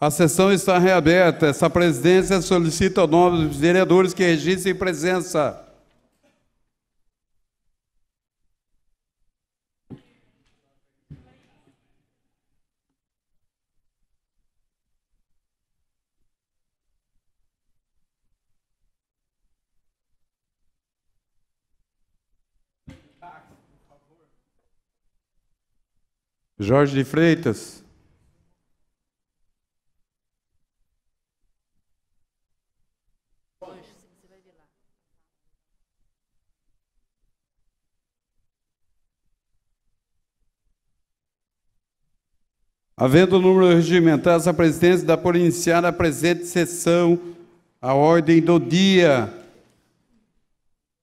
A sessão está reaberta. Essa presidência solicita o nome dos vereadores que registrem presença. Jorge de Freitas. Havendo número regimentais, a presidência dá por iniciar a presente sessão, a ordem do dia.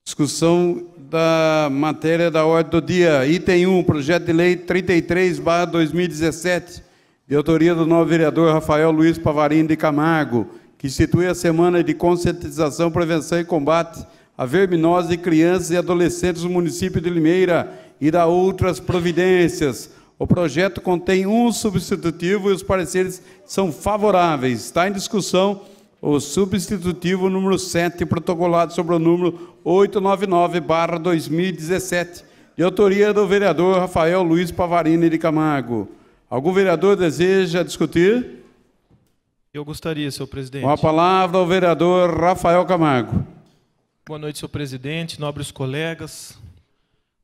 Discussão da matéria da ordem do dia. Item 1, projeto de lei 33, 2017, de autoria do novo vereador Rafael Luiz Pavarino de Camargo, que institui a Semana de Conscientização, Prevenção e Combate à Verminose de Crianças e Adolescentes do município de Limeira e da outras providências. O projeto contém um substitutivo e os pareceres são favoráveis. Está em discussão o substitutivo número 7, protocolado sobre o número 899-2017, de autoria do vereador Rafael Luiz Pavarini de Camargo. Algum vereador deseja discutir? Eu gostaria, senhor presidente. Com a palavra o vereador Rafael Camargo. Boa noite, senhor presidente, nobres colegas,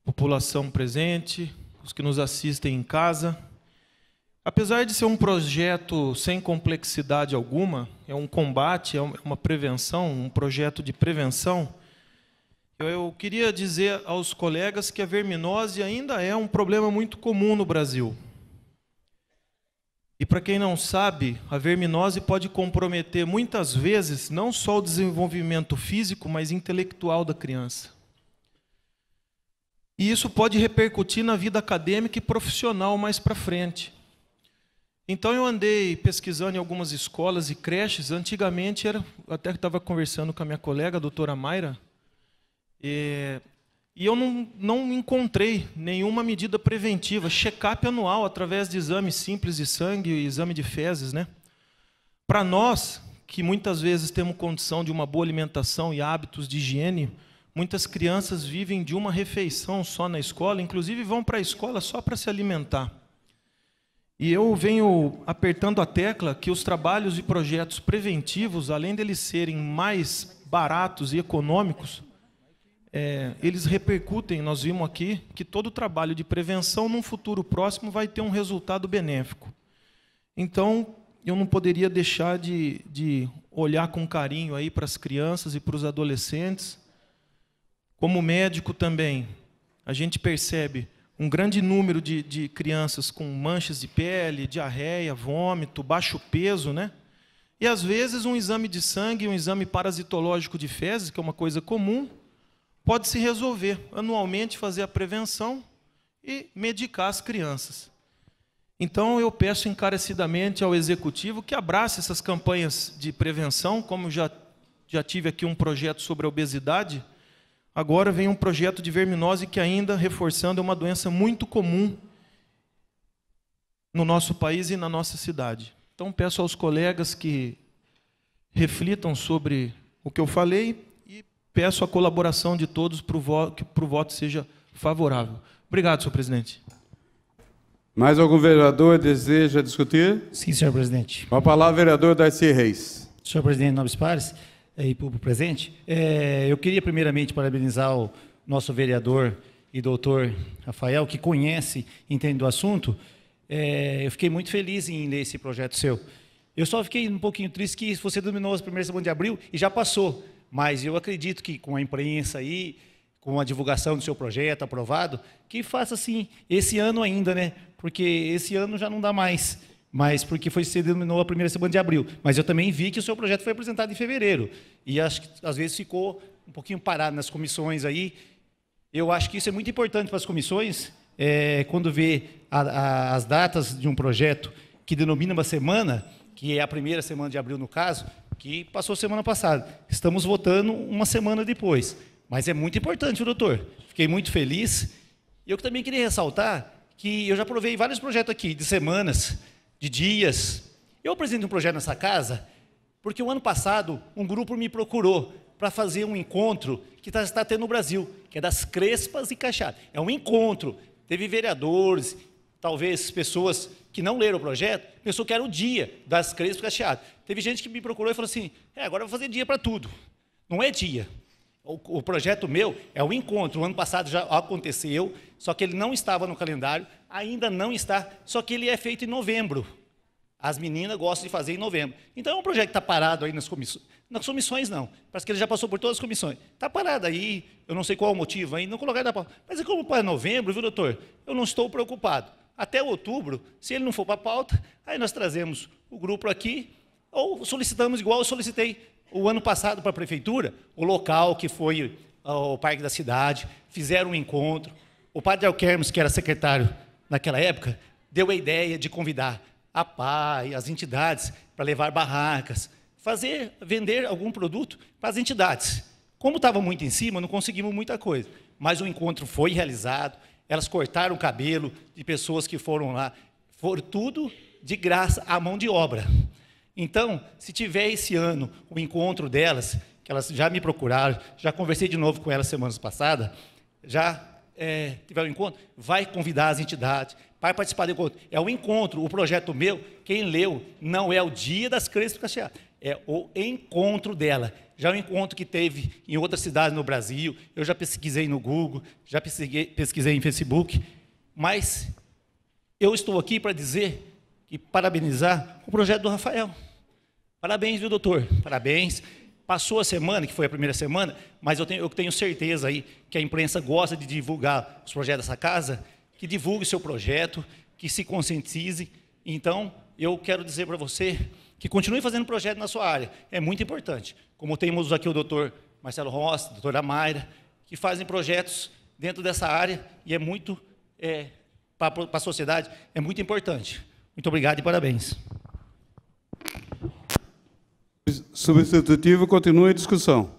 população presente, os que nos assistem em casa. Apesar de ser um projeto sem complexidade alguma, é um combate, é uma prevenção, um projeto de prevenção, eu queria dizer aos colegas que a verminose ainda é um problema muito comum no Brasil. E para quem não sabe, a verminose pode comprometer muitas vezes não só o desenvolvimento físico, mas intelectual da criança. E isso pode repercutir na vida acadêmica e profissional mais para frente. Então eu andei pesquisando em algumas escolas e creches. Antigamente era, até estava conversando com a minha colega, a doutora Mayra, e, e eu não, não encontrei nenhuma medida preventiva, check-up anual através de exame simples de sangue e exame de fezes, né? Para nós que muitas vezes temos condição de uma boa alimentação e hábitos de higiene, Muitas crianças vivem de uma refeição só na escola, inclusive vão para a escola só para se alimentar. E eu venho apertando a tecla que os trabalhos e projetos preventivos, além deles serem mais baratos e econômicos, é, eles repercutem. Nós vimos aqui que todo trabalho de prevenção, num futuro próximo, vai ter um resultado benéfico. Então, eu não poderia deixar de, de olhar com carinho aí para as crianças e para os adolescentes como médico também, a gente percebe um grande número de, de crianças com manchas de pele, diarreia, vômito, baixo peso, né? E às vezes um exame de sangue, um exame parasitológico de fezes, que é uma coisa comum, pode se resolver anualmente fazer a prevenção e medicar as crianças. Então eu peço encarecidamente ao executivo que abrace essas campanhas de prevenção, como já já tive aqui um projeto sobre a obesidade, Agora vem um projeto de verminose que ainda, reforçando, é uma doença muito comum no nosso país e na nossa cidade. Então peço aos colegas que reflitam sobre o que eu falei e peço a colaboração de todos para que o voto seja favorável. Obrigado, senhor presidente. Mais algum vereador deseja discutir? Sim, senhor presidente. Com a palavra, vereador Darcy Reis. Senhor presidente Nobres Pares, é, e para o presente. É, eu queria primeiramente parabenizar o nosso vereador e doutor Rafael, que conhece, entende do assunto. É, eu fiquei muito feliz em ler esse projeto seu. Eu só fiquei um pouquinho triste que você dominou as primeiras semanas de abril e já passou. Mas eu acredito que com a imprensa aí, com a divulgação do seu projeto aprovado, que faça assim esse ano ainda, né? Porque esse ano já não dá mais mas porque foi se denominou a primeira semana de abril. Mas eu também vi que o seu projeto foi apresentado em fevereiro. E acho que às vezes ficou um pouquinho parado nas comissões aí. Eu acho que isso é muito importante para as comissões, é, quando vê a, a, as datas de um projeto que denomina uma semana, que é a primeira semana de abril no caso, que passou semana passada. Estamos votando uma semana depois. Mas é muito importante, doutor. Fiquei muito feliz. Eu também queria ressaltar que eu já provei vários projetos aqui de semanas de dias. Eu apresentei um projeto nessa casa porque o um ano passado um grupo me procurou para fazer um encontro que está, está tendo no Brasil, que é das crespas e cachaça. É um encontro. Teve vereadores, talvez pessoas que não leram o projeto, pensou que era o dia das crespas e cachaça. Teve gente que me procurou e falou assim: é, agora eu vou fazer dia para tudo. Não é dia. O, projeto meu é o um encontro. O ano passado já aconteceu, só que ele não estava no calendário ainda não está, só que ele é feito em novembro. As meninas gostam de fazer em novembro. Então é um projeto que está parado aí nas comissões. Nas comissões não, parece que ele já passou por todas as comissões. Está parado aí, eu não sei qual o motivo ainda, não colocaram na pauta. Mas é como para novembro, viu, doutor? Eu não estou preocupado. Até outubro, se ele não for para a pauta, aí nós trazemos o grupo aqui, ou solicitamos igual eu solicitei o ano passado para a prefeitura, o local que foi ah, o Parque da Cidade, fizeram um encontro. O padre Alquermes, que era secretário naquela época, deu a ideia de convidar a PAI, as entidades, para levar barracas, fazer, vender algum produto para as entidades. Como estava muito em cima, não conseguimos muita coisa. Mas o encontro foi realizado, elas cortaram o cabelo de pessoas que foram lá. Foi tudo de graça, à mão de obra. Então, se tiver esse ano o encontro delas, que elas já me procuraram, já conversei de novo com elas semanas passadas, já é, tiver um encontro, vai convidar as entidades, vai participar do encontro. É o um encontro, o projeto meu, quem leu, não é o dia das crenças do Cacheado, é o encontro dela. Já é um encontro que teve em outras cidades no Brasil, eu já pesquisei no Google, já pesquisei, pesquisei em Facebook, mas eu estou aqui para dizer e parabenizar o projeto do Rafael. Parabéns, viu, doutor? Parabéns. Passou a semana, que foi a primeira semana, mas eu tenho, eu tenho certeza aí que a imprensa gosta de divulgar os projetos dessa casa, que divulgue o seu projeto, que se conscientize. Então, eu quero dizer para você que continue fazendo projeto na sua área. É muito importante. Como temos aqui o doutor Marcelo Rossi, a doutora Mayra, que fazem projetos dentro dessa área e é muito, é, para a sociedade, é muito importante. Muito obrigado e parabéns. Substitutivo continua em discussão.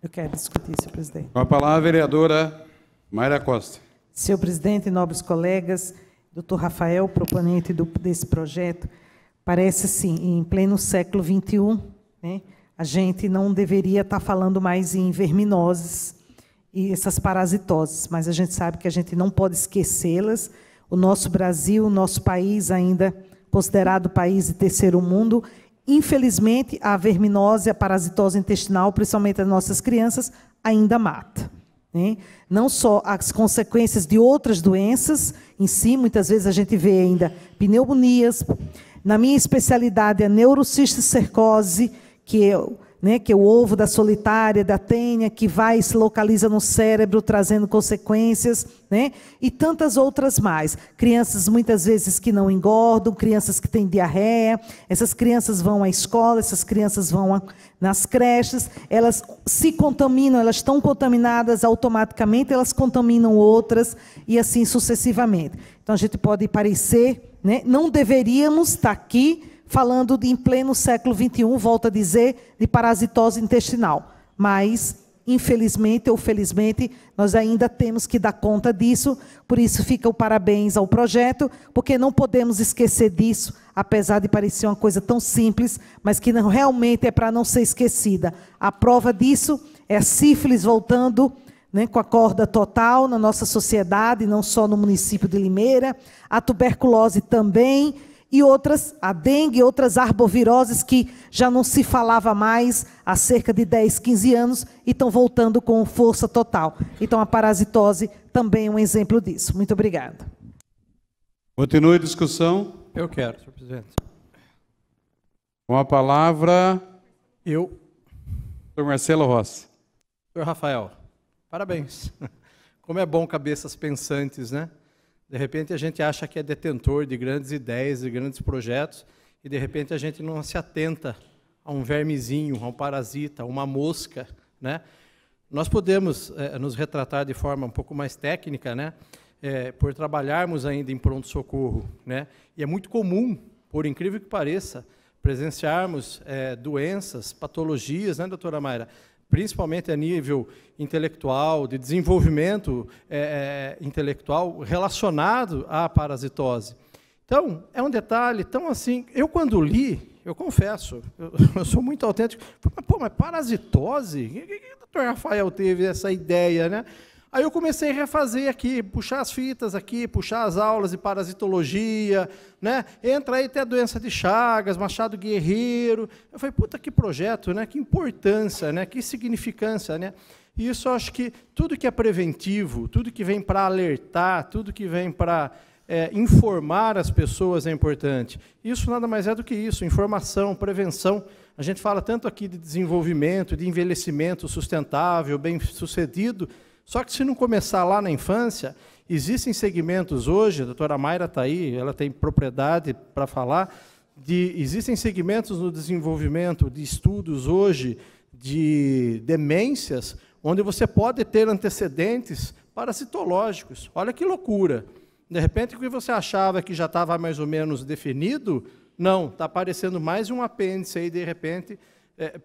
Eu quero discutir, senhor presidente. Com a palavra, a vereadora Mayra Costa. Senhor presidente, nobres colegas, doutor Rafael, proponente do, desse projeto, parece sim, em pleno século XXI, né, a gente não deveria estar falando mais em verminoses e essas parasitoses, mas a gente sabe que a gente não pode esquecê-las. O nosso Brasil, o nosso país ainda considerado país de terceiro mundo, Infelizmente, a verminose, a parasitose intestinal, principalmente das nossas crianças, ainda mata. Né? Não só as consequências de outras doenças em si, muitas vezes a gente vê ainda pneumonias. Na minha especialidade, a é neurocisticercose, que eu né, que é o ovo da solitária, da tênia, que vai e se localiza no cérebro, trazendo consequências, né, e tantas outras mais. Crianças muitas vezes que não engordam, crianças que têm diarreia, essas crianças vão à escola, essas crianças vão a, nas creches, elas se contaminam, elas estão contaminadas automaticamente, elas contaminam outras, e assim sucessivamente. Então a gente pode parecer, né, não deveríamos estar aqui falando de, em pleno século XXI, volta a dizer, de parasitose intestinal. Mas, infelizmente ou felizmente, nós ainda temos que dar conta disso, por isso fica o parabéns ao projeto, porque não podemos esquecer disso, apesar de parecer uma coisa tão simples, mas que não, realmente é para não ser esquecida. A prova disso é a sífilis voltando né, com a corda total na nossa sociedade, não só no município de Limeira, a tuberculose também e outras, a dengue, outras arboviroses que já não se falava mais há cerca de 10, 15 anos e estão voltando com força total. Então a parasitose também é um exemplo disso. Muito obrigada. Continue a discussão. Eu quero, senhor presidente. Com a palavra. Eu. Senhor Marcelo Rossi. Senhor Rafael, parabéns. Como é bom cabeças pensantes, né? De repente a gente acha que é detentor de grandes ideias, de grandes projetos, e de repente a gente não se atenta a um vermezinho, a um parasita, a uma mosca, né? Nós podemos é, nos retratar de forma um pouco mais técnica, né? É, por trabalharmos ainda em pronto socorro, né? E é muito comum, por incrível que pareça, presenciarmos é, doenças, patologias, né, doutora Mayra, principalmente a nível intelectual, de desenvolvimento é, é, intelectual relacionado à parasitose. Então, é um detalhe tão assim. Eu, quando li, eu confesso, eu, eu sou muito autêntico. Mas, pô, mas parasitose? O que, que, que o doutor Rafael teve essa ideia, né? Aí eu comecei a refazer aqui, puxar as fitas aqui, puxar as aulas de parasitologia, né? Entra aí até a doença de Chagas, Machado Guerreiro. Eu falei, puta que projeto, né? Que importância, né? Que significância, né? E isso acho que tudo que é preventivo, tudo que vem para alertar, tudo que vem para é, informar as pessoas é importante. Isso nada mais é do que isso, informação, prevenção. A gente fala tanto aqui de desenvolvimento, de envelhecimento sustentável, bem-sucedido, só que se não começar lá na infância, existem segmentos hoje, a doutora Mayra está aí, ela tem propriedade para falar, de, existem segmentos no desenvolvimento de estudos hoje de demências, onde você pode ter antecedentes parasitológicos. Olha que loucura! De repente, o que você achava que já estava mais ou menos definido, não, está aparecendo mais um apêndice aí, de repente, é,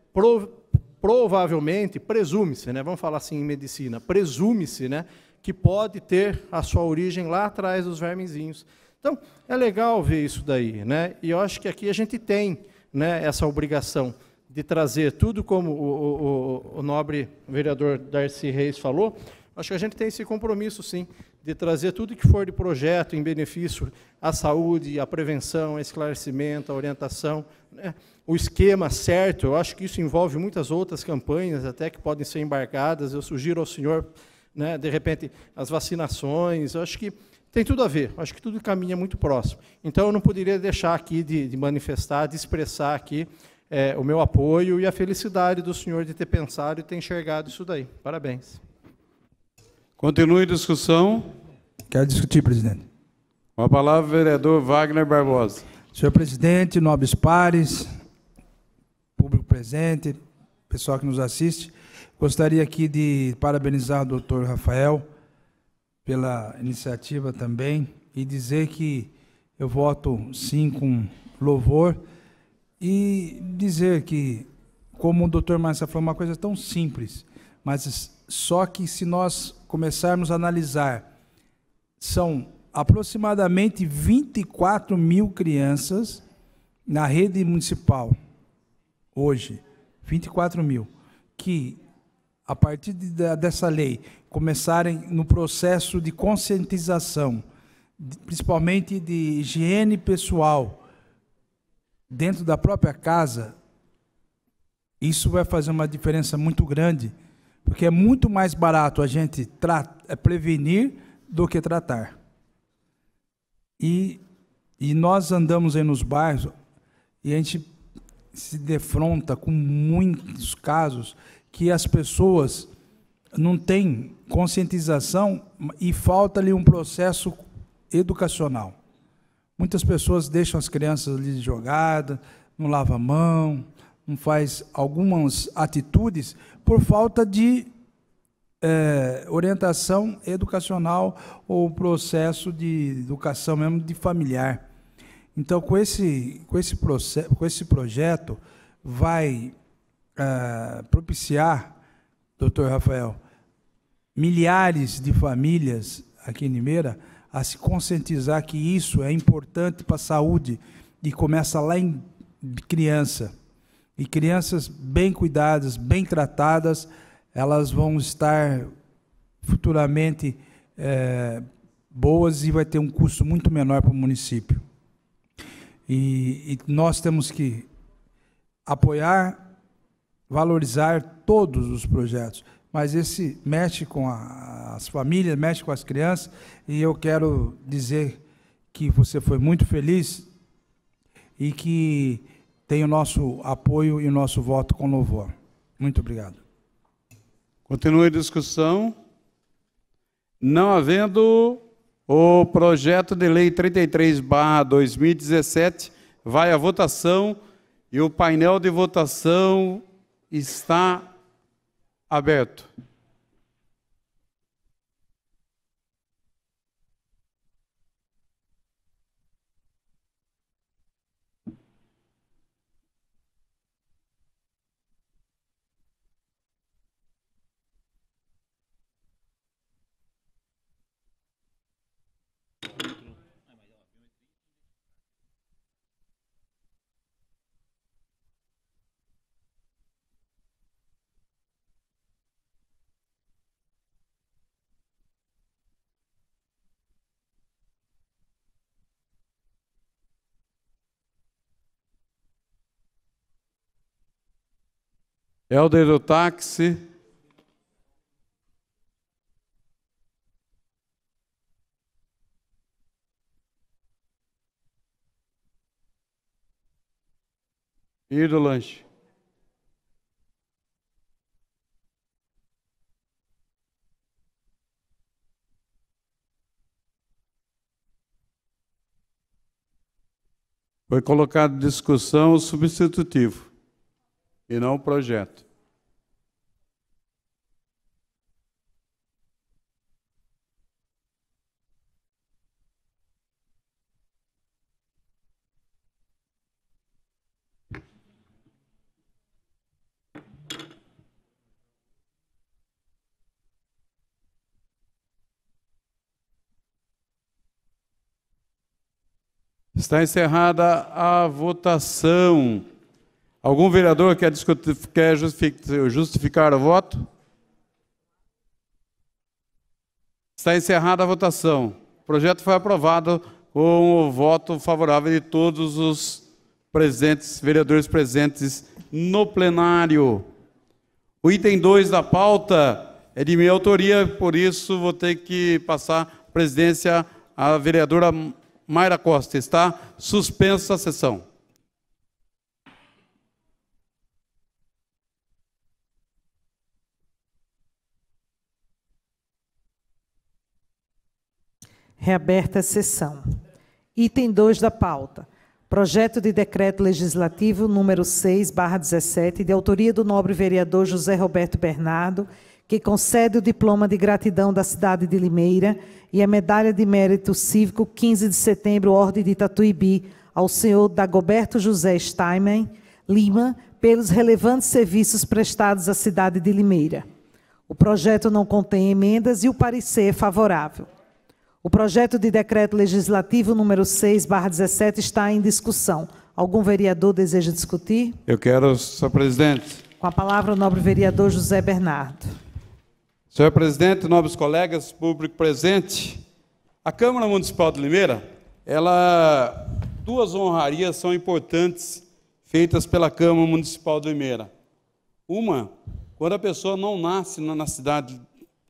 provavelmente, presume-se, né, vamos falar assim em medicina, presume-se né, que pode ter a sua origem lá atrás dos vermezinhos. Então, é legal ver isso daí. Né? E eu acho que aqui a gente tem né, essa obrigação de trazer tudo como o, o, o nobre vereador Darcy Reis falou, acho que a gente tem esse compromisso, sim, de trazer tudo que for de projeto em benefício à saúde, à prevenção, ao esclarecimento, à orientação, né? o esquema certo. Eu acho que isso envolve muitas outras campanhas, até que podem ser embarcadas. Eu sugiro ao senhor, né, de repente, as vacinações. Eu acho que tem tudo a ver. Eu acho que tudo caminha muito próximo. Então, eu não poderia deixar aqui de, de manifestar, de expressar aqui é, o meu apoio e a felicidade do senhor de ter pensado e ter enxergado isso daí. Parabéns. Continue a discussão. Quero discutir, presidente. Com a palavra, vereador Wagner Barbosa. Senhor presidente, nobres pares, público presente, pessoal que nos assiste. Gostaria aqui de parabenizar o doutor Rafael pela iniciativa também e dizer que eu voto sim com louvor e dizer que, como o doutor Márcia falou, uma coisa tão simples, mas só que se nós começarmos a analisar, são aproximadamente 24 mil crianças na rede municipal hoje, 24 mil, que a partir de, de, dessa lei começarem no processo de conscientização, de, principalmente de higiene pessoal dentro da própria casa, isso vai fazer uma diferença muito grande, porque é muito mais barato a gente é, prevenir do que tratar. E, e nós andamos aí nos bairros e a gente se defronta com muitos casos que as pessoas não têm conscientização e falta-lhe um processo educacional. Muitas pessoas deixam as crianças ali jogadas, não lava a mão, não faz algumas atitudes por falta de é, orientação educacional ou processo de educação mesmo de familiar. Então, com esse, com esse, processo, com esse projeto, vai uh, propiciar, doutor Rafael, milhares de famílias aqui em Limeira a se conscientizar que isso é importante para a saúde e começa lá em criança. E crianças bem cuidadas, bem tratadas, elas vão estar futuramente é, boas e vai ter um custo muito menor para o município. E, e nós temos que apoiar, valorizar todos os projetos. Mas esse mexe com a, as famílias, mexe com as crianças, e eu quero dizer que você foi muito feliz e que tem o nosso apoio e o nosso voto com louvor. Muito obrigado. Continua a discussão. Não havendo o projeto de lei 33/2017 vai à votação e o painel de votação está aberto. Helder do táxi. E do lanche. Foi colocado em discussão o substitutivo e não o projeto. Está encerrada a votação. Algum vereador quer, quer justificar o voto? Está encerrada a votação. O projeto foi aprovado com o voto favorável de todos os presentes, vereadores presentes no plenário. O item 2 da pauta é de minha autoria, por isso vou ter que passar a presidência à vereadora Mayra Costa. Está suspensa a sessão. Reaberta a sessão. Item 2 da pauta. Projeto de Decreto Legislativo número 6/17, de autoria do nobre vereador José Roberto Bernardo, que concede o diploma de gratidão da cidade de Limeira e a medalha de mérito cívico 15 de setembro, Ordem de Tatuíbi, ao senhor Dagoberto José Steinman Lima, pelos relevantes serviços prestados à cidade de Limeira. O projeto não contém emendas e o parecer é favorável. O projeto de decreto legislativo número 6/17 está em discussão. Algum vereador deseja discutir? Eu quero, senhor presidente. Com a palavra o nobre vereador José Bernardo. Senhor presidente, nobres colegas, público presente, a Câmara Municipal de Limeira, ela duas honrarias são importantes feitas pela Câmara Municipal de Limeira. Uma, quando a pessoa não nasce na cidade,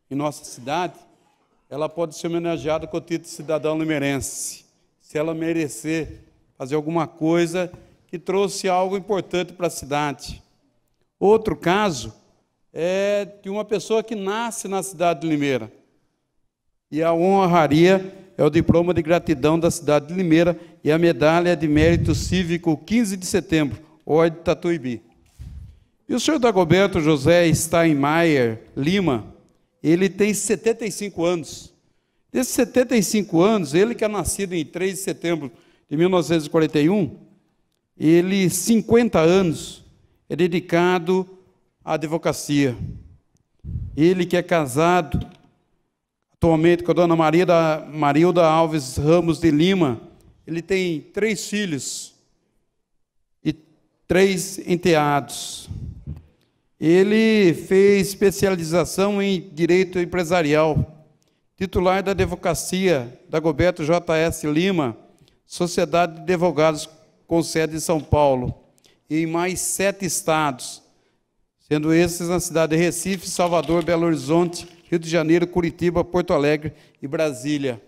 em nossa cidade, ela pode ser homenageada com o título de cidadão limerense, se ela merecer fazer alguma coisa que trouxe algo importante para a cidade. Outro caso é de uma pessoa que nasce na cidade de Limeira. E a honraria é o diploma de gratidão da cidade de Limeira e a medalha de mérito cívico 15 de setembro, Ordem Tatuibi. E o senhor Dagoberto José Steinmeier Lima, ele tem 75 anos. Desses 75 anos, ele que é nascido em 3 de setembro de 1941, ele, 50 anos, é dedicado à advocacia. Ele que é casado atualmente com a dona Maria da Marilda Alves Ramos de Lima, ele tem três filhos e três enteados. Ele fez especialização em direito empresarial, titular da advocacia da Goberto J.S. Lima, Sociedade de Advogados com sede em São Paulo, e em mais sete estados, sendo esses na cidade de Recife, Salvador, Belo Horizonte, Rio de Janeiro, Curitiba, Porto Alegre e Brasília.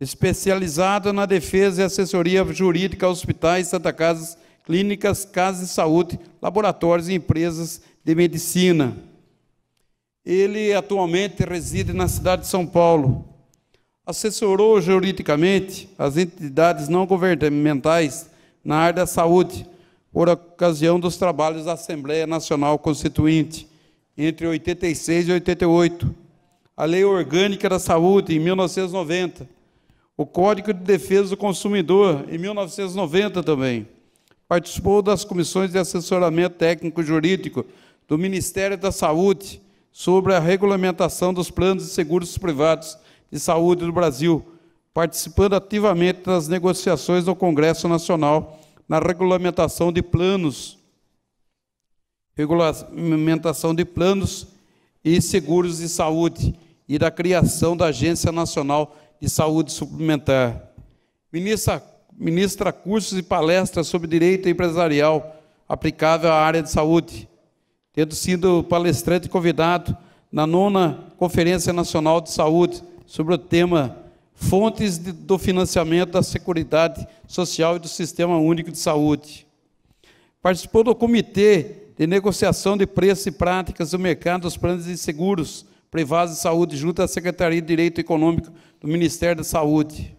Especializado na defesa e assessoria jurídica a hospitais, Santa Casas clínicas, casas de saúde, laboratórios e empresas de medicina. Ele atualmente reside na cidade de São Paulo. Assessorou juridicamente as entidades não governamentais na área da saúde, por ocasião dos trabalhos da Assembleia Nacional Constituinte, entre 86 e 88, a Lei Orgânica da Saúde, em 1990, o Código de Defesa do Consumidor, em 1990 também, participou das comissões de assessoramento técnico-jurídico do Ministério da Saúde sobre a regulamentação dos planos de seguros privados de saúde do Brasil, participando ativamente das negociações do Congresso Nacional na regulamentação de planos regulamentação de planos e seguros de saúde e da criação da Agência Nacional de Saúde Suplementar. Ministra ministra cursos e palestras sobre direito empresarial aplicável à área de saúde, tendo sido palestrante convidado na nona Conferência Nacional de Saúde sobre o tema Fontes de, do Financiamento da Seguridade Social e do Sistema Único de Saúde. Participou do Comitê de Negociação de Preços e Práticas do Mercado dos Planos de Seguros Privados de Saúde, junto à Secretaria de Direito Econômico do Ministério da Saúde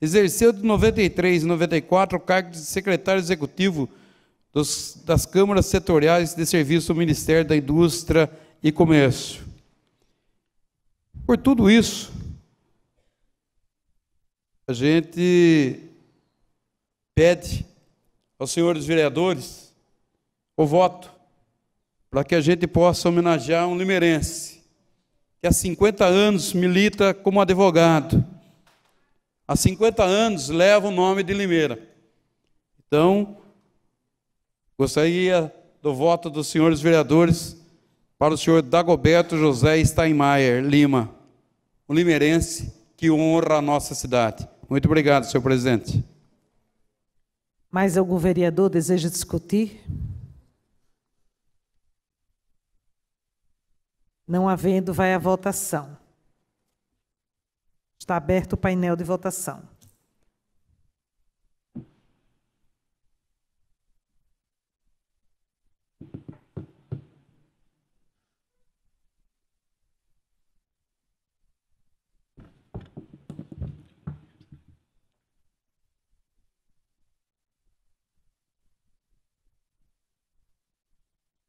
Exerceu de 93 e 94 o cargo de secretário executivo dos, das câmaras setoriais de serviço do Ministério da Indústria e Comércio. Por tudo isso, a gente pede aos senhores vereadores o voto para que a gente possa homenagear um limerense que há 50 anos milita como advogado, há 50 anos leva o nome de Limeira. Então, gostaria do voto dos senhores vereadores para o senhor Dagoberto José Steinmeier Lima, um limeirense que honra a nossa cidade. Muito obrigado, senhor presidente. Mais algum vereador deseja discutir? Não havendo, vai à votação. Está aberto o painel de votação.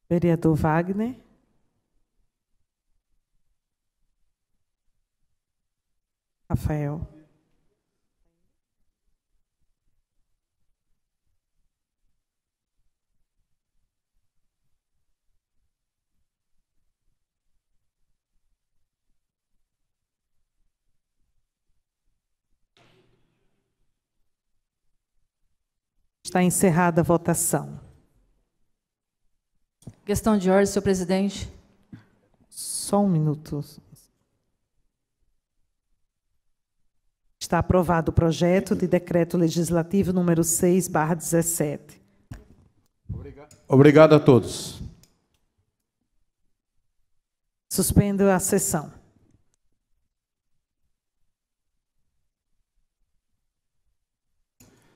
Vereador Wagner. Rafael. Está encerrada a votação. Questão de ordem, senhor presidente. Só um minuto. Está aprovado o projeto de decreto legislativo número 6/17. Obrigado. Obrigado a todos. Suspendo a sessão.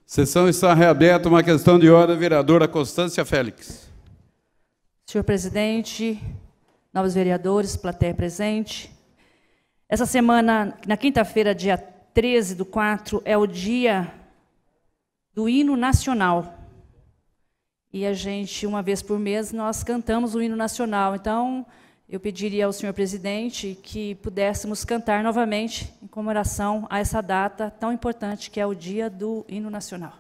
Sessão está reaberta. Uma questão de ordem, vereadora Constância Félix. Senhor presidente, novos vereadores, plateia presente. Essa semana, na quinta-feira, dia 13 do 4 é o dia do hino nacional. E a gente, uma vez por mês, nós cantamos o hino nacional. Então, eu pediria ao senhor presidente que pudéssemos cantar novamente em comemoração a essa data tão importante que é o dia do hino nacional.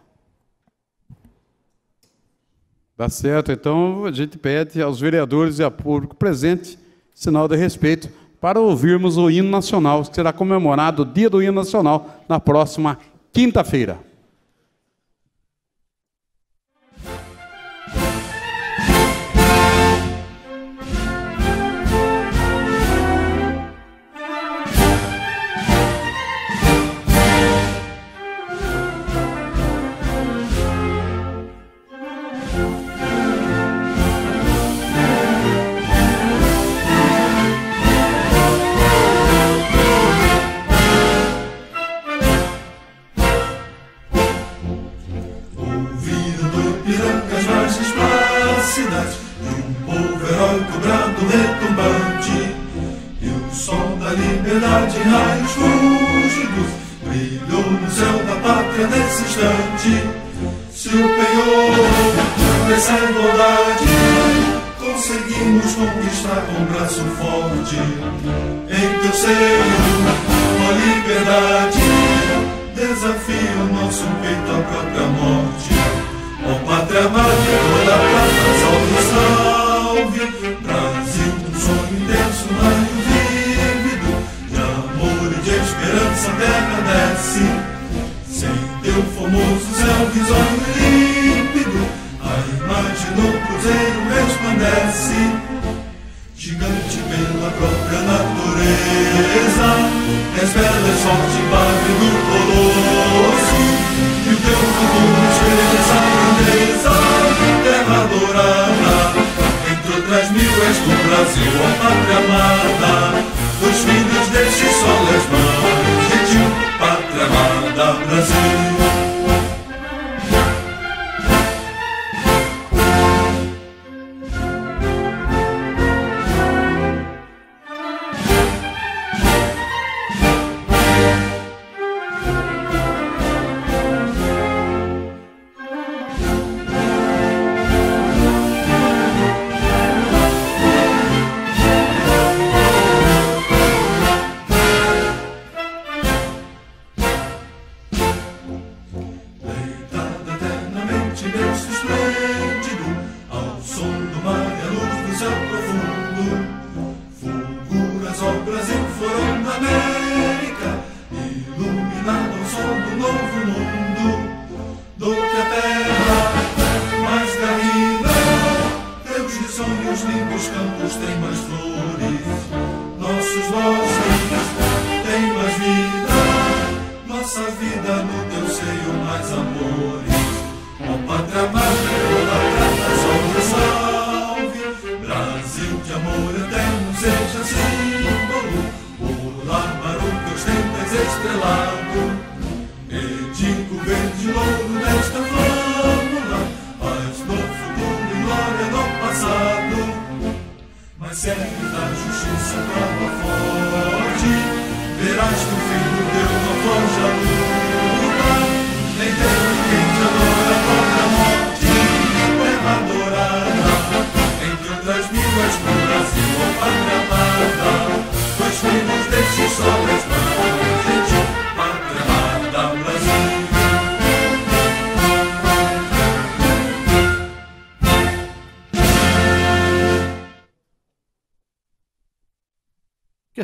Tá certo. Então, a gente pede aos vereadores e ao público presente sinal de respeito para ouvirmos o hino nacional. Será comemorado o dia do hino nacional na próxima quinta-feira. Liberdade, raios fúlgidos Brilhou no céu da pátria nesse instante Se o penhor dessa igualdade Conseguimos conquistar com braço forte Em teu seio, ó liberdade Desafia o nosso peito à própria morte sorte padre do colosso Que o teu futuro seja essa grandeza Terra dourada Entre outras mil és do Brasil a pátria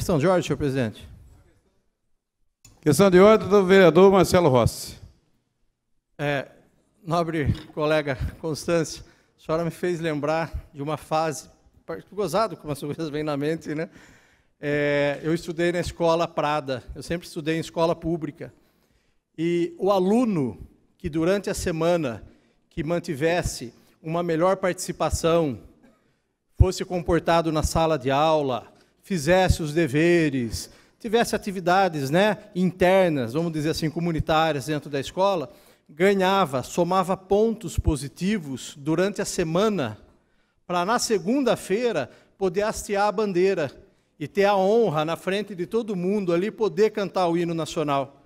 Questão de ordem, senhor presidente. Questão de ordem do vereador Marcelo Rossi. É, nobre colega Constância, a senhora me fez lembrar de uma fase, gozado como as coisas vêm na mente, né? É, eu estudei na escola Prada, eu sempre estudei em escola pública. E o aluno que durante a semana que mantivesse uma melhor participação, fosse comportado na sala de aula, fizesse os deveres, tivesse atividades né, internas, vamos dizer assim, comunitárias dentro da escola, ganhava, somava pontos positivos durante a semana, para na segunda-feira poder hastear a bandeira e ter a honra na frente de todo mundo ali poder cantar o hino nacional.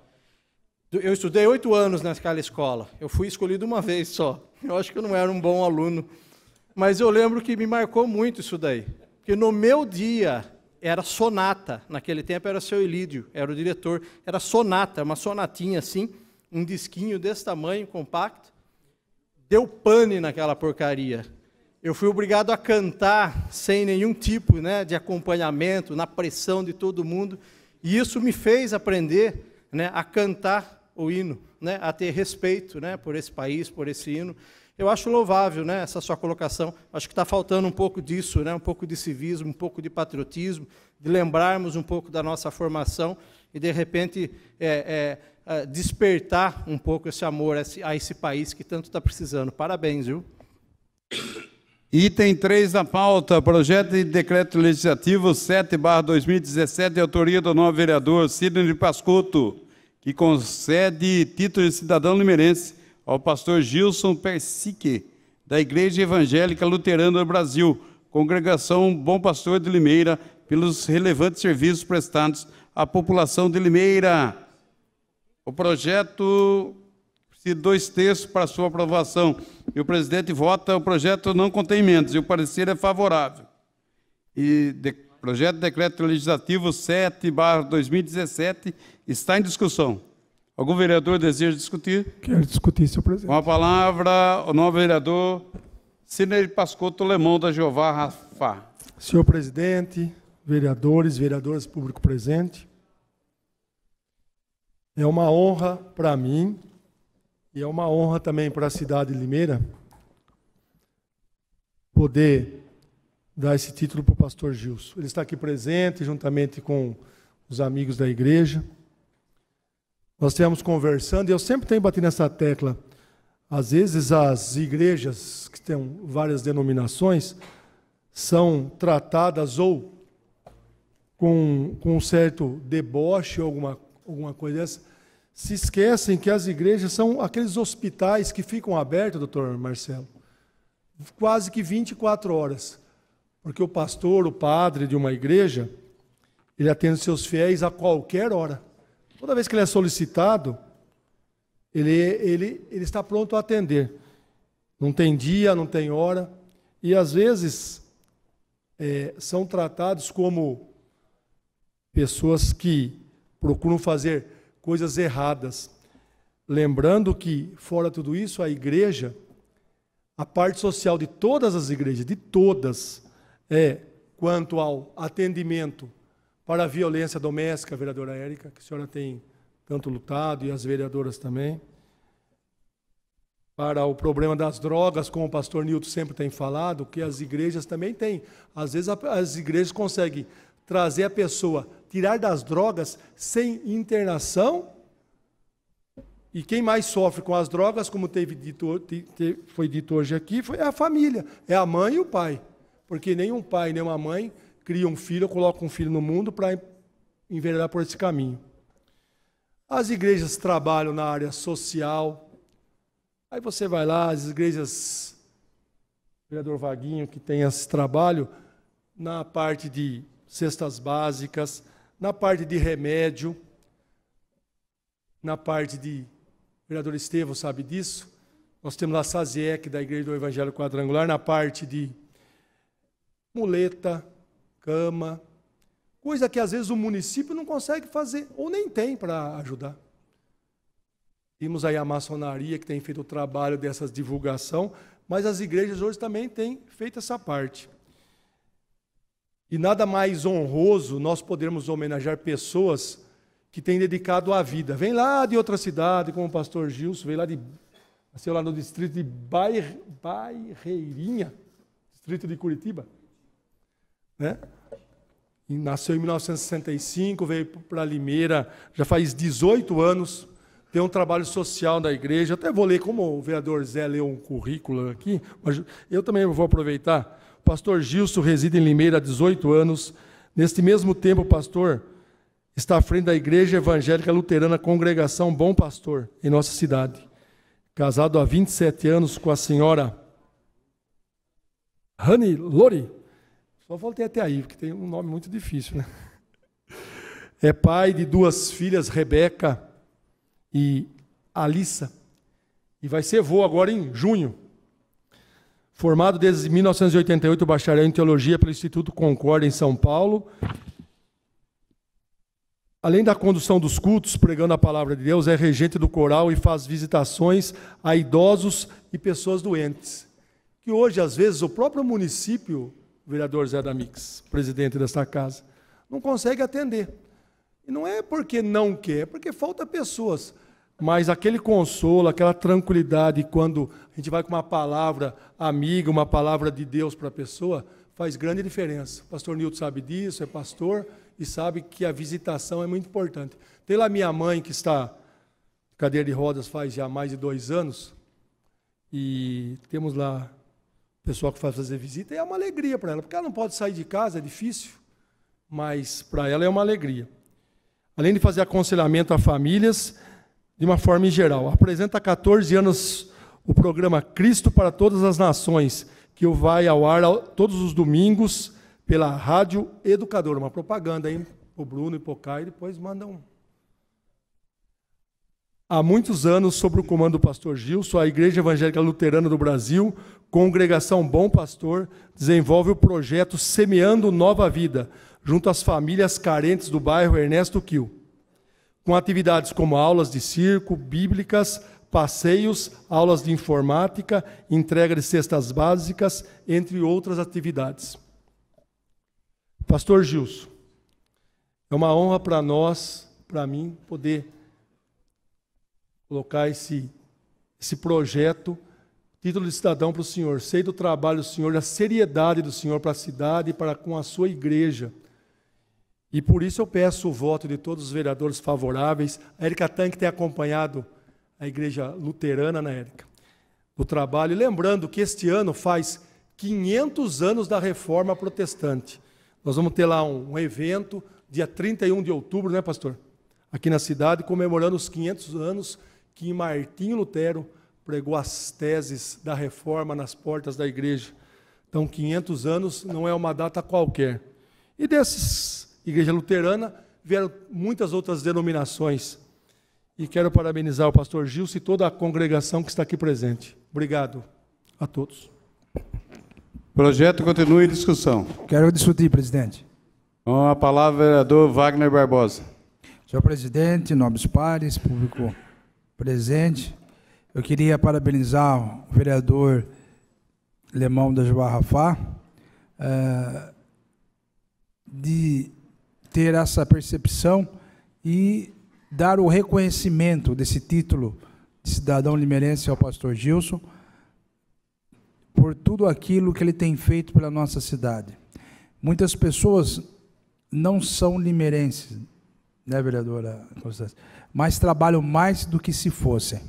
Eu estudei oito anos naquela escola. Eu fui escolhido uma vez só. Eu acho que eu não era um bom aluno. Mas eu lembro que me marcou muito isso daí. Porque no meu dia era sonata. Naquele tempo era seu Elídio, era o diretor. Era sonata, uma sonatinha assim, um disquinho desse tamanho, compacto. Deu pane naquela porcaria. Eu fui obrigado a cantar sem nenhum tipo né, de acompanhamento, na pressão de todo mundo. E isso me fez aprender né, a cantar o hino, né, a ter respeito né, por esse país, por esse hino. Eu acho louvável né, essa sua colocação. Acho que está faltando um pouco disso, né, um pouco de civismo, um pouco de patriotismo, de lembrarmos um pouco da nossa formação e, de repente, é, é, é despertar um pouco esse amor a esse, país que tanto está precisando. Parabéns, viu? Item 3 da pauta, projeto de decreto legislativo 7/2017, autoria do novo vereador Sidney Pascuto, que concede título de cidadão limerense ao pastor Gilson Persique, da Igreja Evangélica Luterana do Brasil, congregação Bom Pastor de Limeira, pelos relevantes serviços prestados à população de Limeira. O projeto precisa de dois textos para sua aprovação e o presidente vota o projeto não contém emendas e o parecer é favorável. E de, projeto de decreto legislativo 7/2017 está em discussão. Algum vereador deseja discutir? Quero discutir, senhor presidente. Com a palavra, o novo vereador Sinei Pascotto Lemão, da Jeová Rafá. Senhor presidente, vereadores, vereadoras público presente, é uma honra para mim e é uma honra também para a cidade de Limeira poder dar esse título para o pastor Gilson. Ele está aqui presente, juntamente com os amigos da igreja. Nós estivemos conversando, e eu sempre tenho batido nessa tecla. Às vezes, as igrejas, que têm várias denominações, são tratadas ou com, com um certo deboche, alguma, alguma coisa dessa, se esquecem que as igrejas são aqueles hospitais que ficam abertos, doutor Marcelo, quase que 24 horas. Porque o pastor, o padre de uma igreja, ele atende seus fiéis a qualquer hora. Toda vez que ele é solicitado, ele, ele, ele está pronto a atender. Não tem dia, não tem hora. E às vezes é, são tratados como pessoas que procuram fazer coisas erradas. Lembrando que, fora tudo isso, a igreja, a parte social de todas as igrejas, de todas, é quanto ao atendimento para a violência doméstica, vereadora Érica, que a senhora tem tanto lutado, e as vereadoras também. Para o problema das drogas, como o pastor Nilton sempre tem falado, que as igrejas também têm. Às vezes as igrejas conseguem trazer a pessoa, tirar das drogas sem internação. E quem mais sofre com as drogas, como teve dito, foi dito hoje aqui, foi a família, é a mãe e o pai. Porque nenhum pai, nenhuma mãe cria um filho, coloca um filho no mundo para enveredar por esse caminho. As igrejas trabalham na área social. Aí você vai lá, as igrejas, vereador Vaguinho, que tem esse trabalho, na parte de cestas básicas, na parte de remédio, na parte de. O vereador Estevão sabe disso. Nós temos a Saziek, da Igreja do Evangelho Quadrangular, na parte de muleta, cama, coisa que às vezes o município não consegue fazer, ou nem tem para ajudar. Vimos aí a maçonaria que tem feito o trabalho dessa divulgação, mas as igrejas hoje também têm feito essa parte. E nada mais honroso nós podermos homenagear pessoas que têm dedicado a vida. Vem lá de outra cidade, como o pastor Gilson, vem lá de. Nasceu lá no distrito de Bairreirinha, distrito de Curitiba. Né? E nasceu em 1965, veio para Limeira, já faz 18 anos, tem um trabalho social da igreja. Até vou ler, como o vereador Zé leu um currículo aqui, mas eu também vou aproveitar. O pastor Gilson reside em Limeira há 18 anos. Neste mesmo tempo, o pastor está à frente da Igreja Evangélica Luterana Congregação Bom Pastor, em nossa cidade. Casado há 27 anos com a senhora Rani Lori, só voltei até aí, porque tem um nome muito difícil, né? É pai de duas filhas, Rebeca e Alissa, e vai ser voo agora em junho. Formado desde 1988, bacharel em teologia pelo Instituto Concórdia em São Paulo. Além da condução dos cultos, pregando a palavra de Deus, é regente do coral e faz visitações a idosos e pessoas doentes. Que hoje, às vezes, o próprio município o vereador Zé Damix, presidente desta casa, não consegue atender. E não é porque não quer, é porque falta pessoas. Mas aquele consolo, aquela tranquilidade quando a gente vai com uma palavra amiga, uma palavra de Deus para a pessoa, faz grande diferença. O pastor Nilton sabe disso, é pastor e sabe que a visitação é muito importante. Tem lá minha mãe que está cadeira de rodas faz já mais de dois anos e temos lá pessoal que faz fazer visita, é uma alegria para ela, porque ela não pode sair de casa, é difícil, mas para ela é uma alegria. Além de fazer aconselhamento a famílias, de uma forma em geral, apresenta há 14 anos o programa Cristo para Todas as Nações, que vai ao ar todos os domingos pela Rádio Educadora. Uma propaganda aí o Bruno e o Caio, depois mandam um há muitos anos sobre o comando do pastor Gilson, a Igreja Evangélica Luterana do Brasil, Congregação Bom Pastor, desenvolve o projeto Semeando Nova Vida, junto às famílias carentes do bairro Ernesto Kiel, com atividades como aulas de circo, bíblicas, passeios, aulas de informática, entrega de cestas básicas, entre outras atividades. Pastor Gilson, é uma honra para nós, para mim, poder colocar esse, esse projeto, título de cidadão para o senhor. Sei do trabalho do senhor, da seriedade do senhor para a cidade e para com a sua igreja. E por isso eu peço o voto de todos os vereadores favoráveis. A Erika Tank tem acompanhado a igreja luterana, na né, Erika? O trabalho. E lembrando que este ano faz 500 anos da reforma protestante. Nós vamos ter lá um, um evento, dia 31 de outubro, né, pastor? Aqui na cidade, comemorando os 500 anos que Martinho Lutero pregou as teses da reforma nas portas da igreja. Então, 500 anos não é uma data qualquer. E dessas igreja luterana vieram muitas outras denominações. E quero parabenizar o pastor Gil e toda a congregação que está aqui presente. Obrigado a todos. Projeto continua em discussão. Quero discutir, presidente. Com a palavra do Wagner Barbosa. Senhor presidente, nobres pares, público presente. Eu queria parabenizar o vereador Lemão da Juarrafá uh, eh, de ter essa percepção e dar o reconhecimento desse título de cidadão limerense ao pastor Gilson por tudo aquilo que ele tem feito pela nossa cidade. Muitas pessoas não são limerenses, né, vereadora Constância? Mas trabalham mais do que se fossem.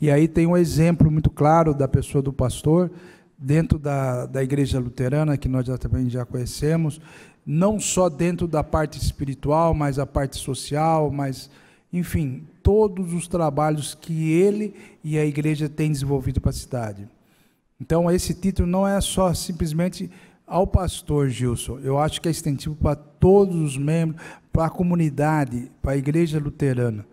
E aí tem um exemplo muito claro da pessoa do pastor, dentro da, da igreja luterana, que nós já, também já conhecemos, não só dentro da parte espiritual, mas a parte social, mas, enfim, todos os trabalhos que ele e a igreja têm desenvolvido para a cidade. Então, esse título não é só simplesmente ao pastor Gilson, eu acho que é extensivo para todos os membros, para a comunidade, para a igreja luterana,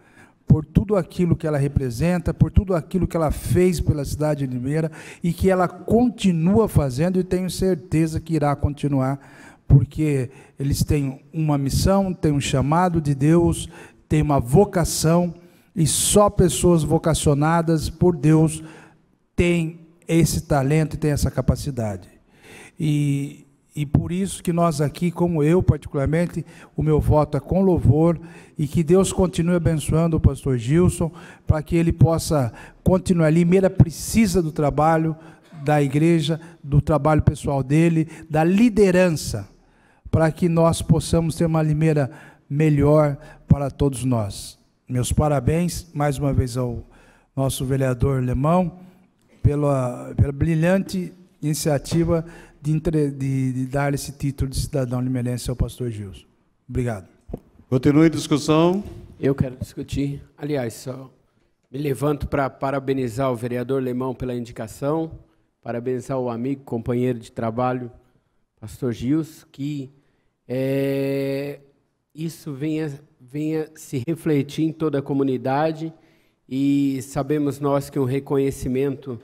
por tudo aquilo que ela representa, por tudo aquilo que ela fez pela cidade de Limeira e que ela continua fazendo e tenho certeza que irá continuar, porque eles têm uma missão, têm um chamado de Deus, têm uma vocação e só pessoas vocacionadas por Deus têm esse talento e têm essa capacidade. E e por isso que nós aqui, como eu particularmente, o meu voto é com louvor e que Deus continue abençoando o pastor Gilson para que ele possa continuar. A Limeira precisa do trabalho da igreja, do trabalho pessoal dele, da liderança, para que nós possamos ter uma Limeira melhor para todos nós. Meus parabéns mais uma vez ao nosso vereador Lemão pela, pela brilhante iniciativa de, entre, de, de dar esse título de cidadão limerense ao pastor Gilson. Obrigado. Continue a discussão. Eu quero discutir. Aliás, só me levanto para parabenizar o vereador Lemão pela indicação, parabenizar o amigo, companheiro de trabalho, pastor Gils, que é, isso venha, venha se refletir em toda a comunidade e sabemos nós que um reconhecimento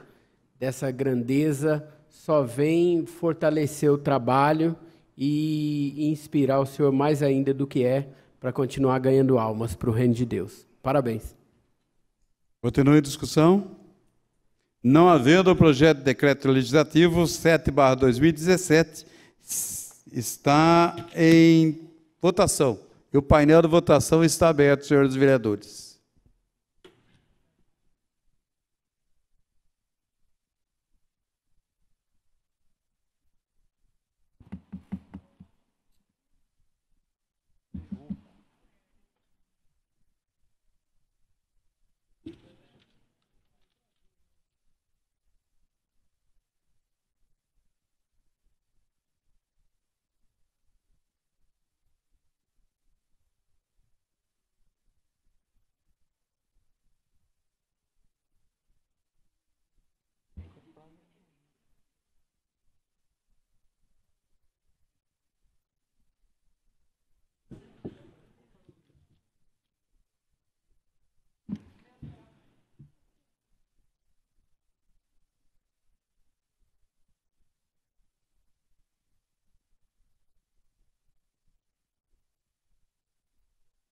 dessa grandeza só vem fortalecer o trabalho e inspirar o Senhor mais ainda do que é para continuar ganhando almas para o reino de Deus. Parabéns. Continua a discussão. Não havendo o projeto de decreto legislativo 7/2017 está em votação. E o painel de votação está aberto, senhores vereadores.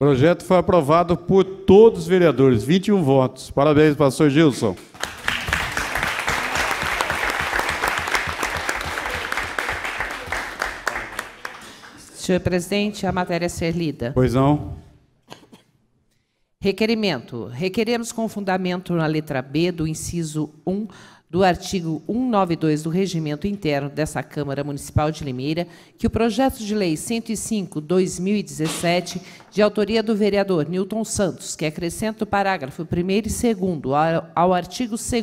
O projeto foi aprovado por todos os vereadores, 21 votos. Parabéns, pastor Gilson. Senhor presidente, a matéria a ser lida. Pois não. Requerimento. Requeremos com fundamento na letra B do inciso 1 do artigo 192 do Regimento Interno dessa Câmara Municipal de Limeira, que o projeto de lei 105/2017 de autoria do vereador Newton Santos, que acrescenta o parágrafo 1 e 2 ao artigo 2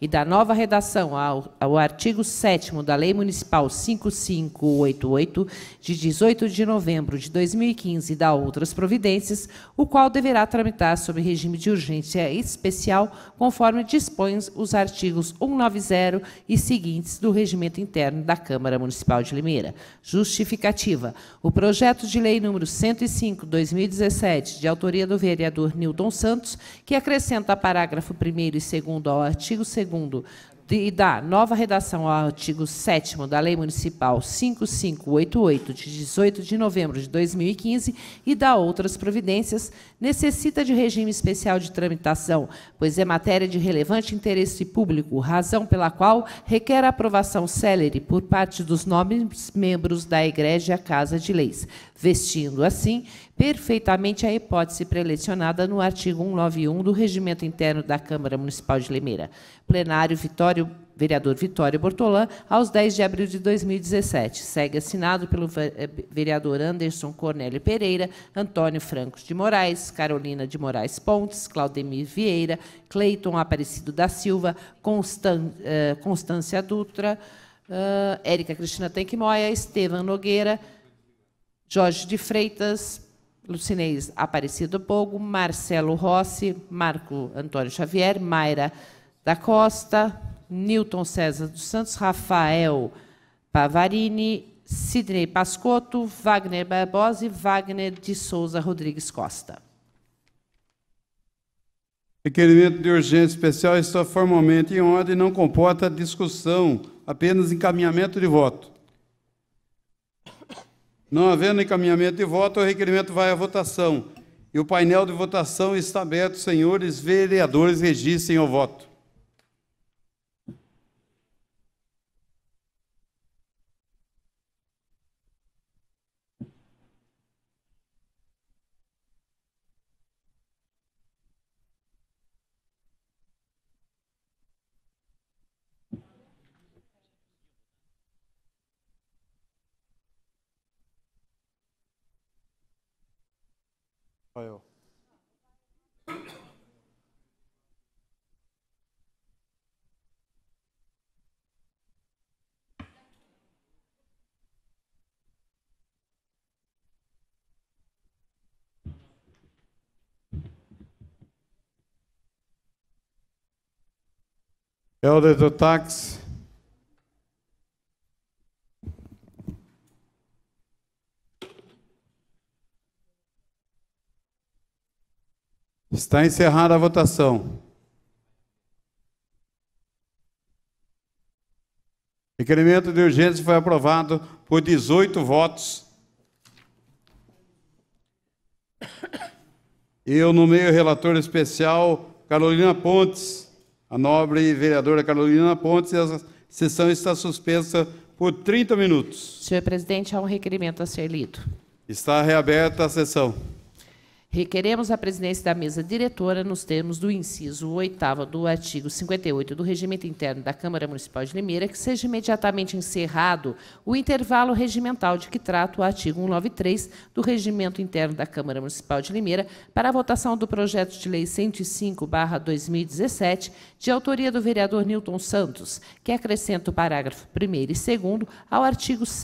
e da nova redação ao, ao artigo 7 da Lei Municipal 5588, de 18 de novembro de 2015, e da outras providências, o qual deverá tramitar sob regime de urgência especial, conforme dispõem os artigos 190 e seguintes do regimento interno da Câmara Municipal de Limeira. Justificativa. O projeto de lei número 105 2017, de autoria do vereador Nilton Santos, que acrescenta parágrafo 1 e 2 ao artigo 2 e dá nova redação ao artigo 7 da Lei Municipal 5588, de 18 de novembro de 2015, e dá outras providências, necessita de regime especial de tramitação, pois é matéria de relevante interesse público, razão pela qual requer aprovação célere por parte dos nobres membros da Egrégia Casa de Leis, vestindo, assim, perfeitamente a hipótese prelecionada no artigo 191 do Regimento Interno da Câmara Municipal de Limeira. Plenário Vitório, vereador Vitório Bortolã, aos 10 de abril de 2017. Segue assinado pelo eh, vereador Anderson Cornélio Pereira, Antônio Francos de Moraes, Carolina de Moraes Pontes, Claudemir Vieira, Cleiton Aparecido da Silva, Constan, eh, Constância Dutra, eh, Érica Cristina Tenquimoia, Estevam Nogueira, Jorge de Freitas, Lucinez Aparecido Bogo, Marcelo Rossi, Marco Antônio Xavier, Mayra da Costa, Newton César dos Santos, Rafael Pavarini, Sidney Pascotto, Wagner Barbosa e Wagner de Souza Rodrigues Costa. Requerimento de urgência especial está formalmente em ordem e não comporta discussão, apenas encaminhamento de voto. Não havendo encaminhamento de voto, o requerimento vai à votação. E o painel de votação está aberto. Senhores vereadores, registrem o voto. Rafael? Elder do táxi. Está encerrada a votação. Requerimento de urgência foi aprovado por 18 votos. Eu nomeio relator especial Carolina Pontes, a nobre vereadora Carolina Pontes, e a sessão está suspensa por 30 minutos. Senhor presidente, há um requerimento a ser lido. Está reaberta a sessão. Requeremos a presidência da mesa diretora, nos termos do inciso 8 do artigo 58 do Regimento Interno da Câmara Municipal de Limeira, que seja imediatamente encerrado o intervalo regimental de que trata o artigo 193 do Regimento Interno da Câmara Municipal de Limeira, para a votação do projeto de lei 105-2017, de autoria do vereador Newton Santos, que acrescenta o parágrafo 1 e 2 ao artigo 2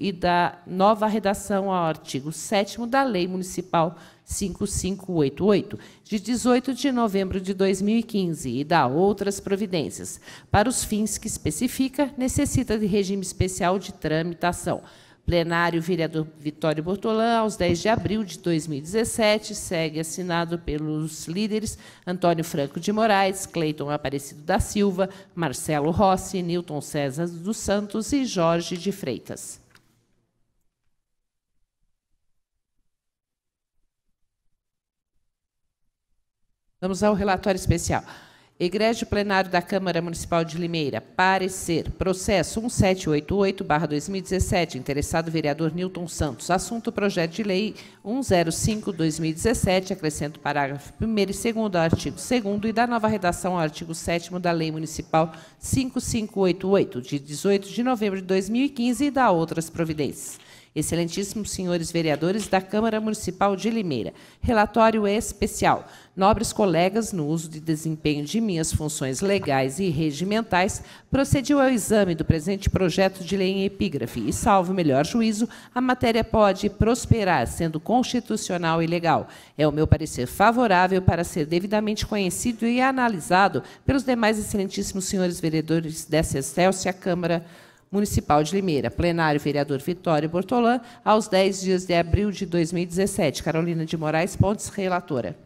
e da nova redação ao artigo 7 da Lei Municipal 5588, de 18 de novembro de 2015, e dá outras providências para os fins que especifica, necessita de regime especial de tramitação. Plenário vereador Vitório Bortolã, aos 10 de abril de 2017, segue assinado pelos líderes Antônio Franco de Moraes, Cleiton Aparecido da Silva, Marcelo Rossi, Newton César dos Santos e Jorge de Freitas. Vamos ao relatório especial. Egrégio Plenário da Câmara Municipal de Limeira. Parecer. Processo 1788-2017. Interessado vereador Newton Santos. Assunto projeto de lei 105-2017. Acrescento parágrafo 1 e 2 ao artigo 2 e da nova redação ao artigo 7 da Lei Municipal 5588, de 18 de novembro de 2015, e da outras providências. Excelentíssimos senhores vereadores da Câmara Municipal de Limeira, relatório especial. Nobres colegas, no uso de desempenho de minhas funções legais e regimentais, procediu ao exame do presente projeto de lei em epígrafe e, salvo melhor juízo, a matéria pode prosperar, sendo constitucional e legal. É o meu parecer favorável para ser devidamente conhecido e analisado pelos demais excelentíssimos senhores vereadores dessa excelsa Câmara Municipal Municipal de Limeira. Plenário, vereador Vitório Bortolã, aos 10 dias de abril de 2017. Carolina de Moraes Pontes, relatora.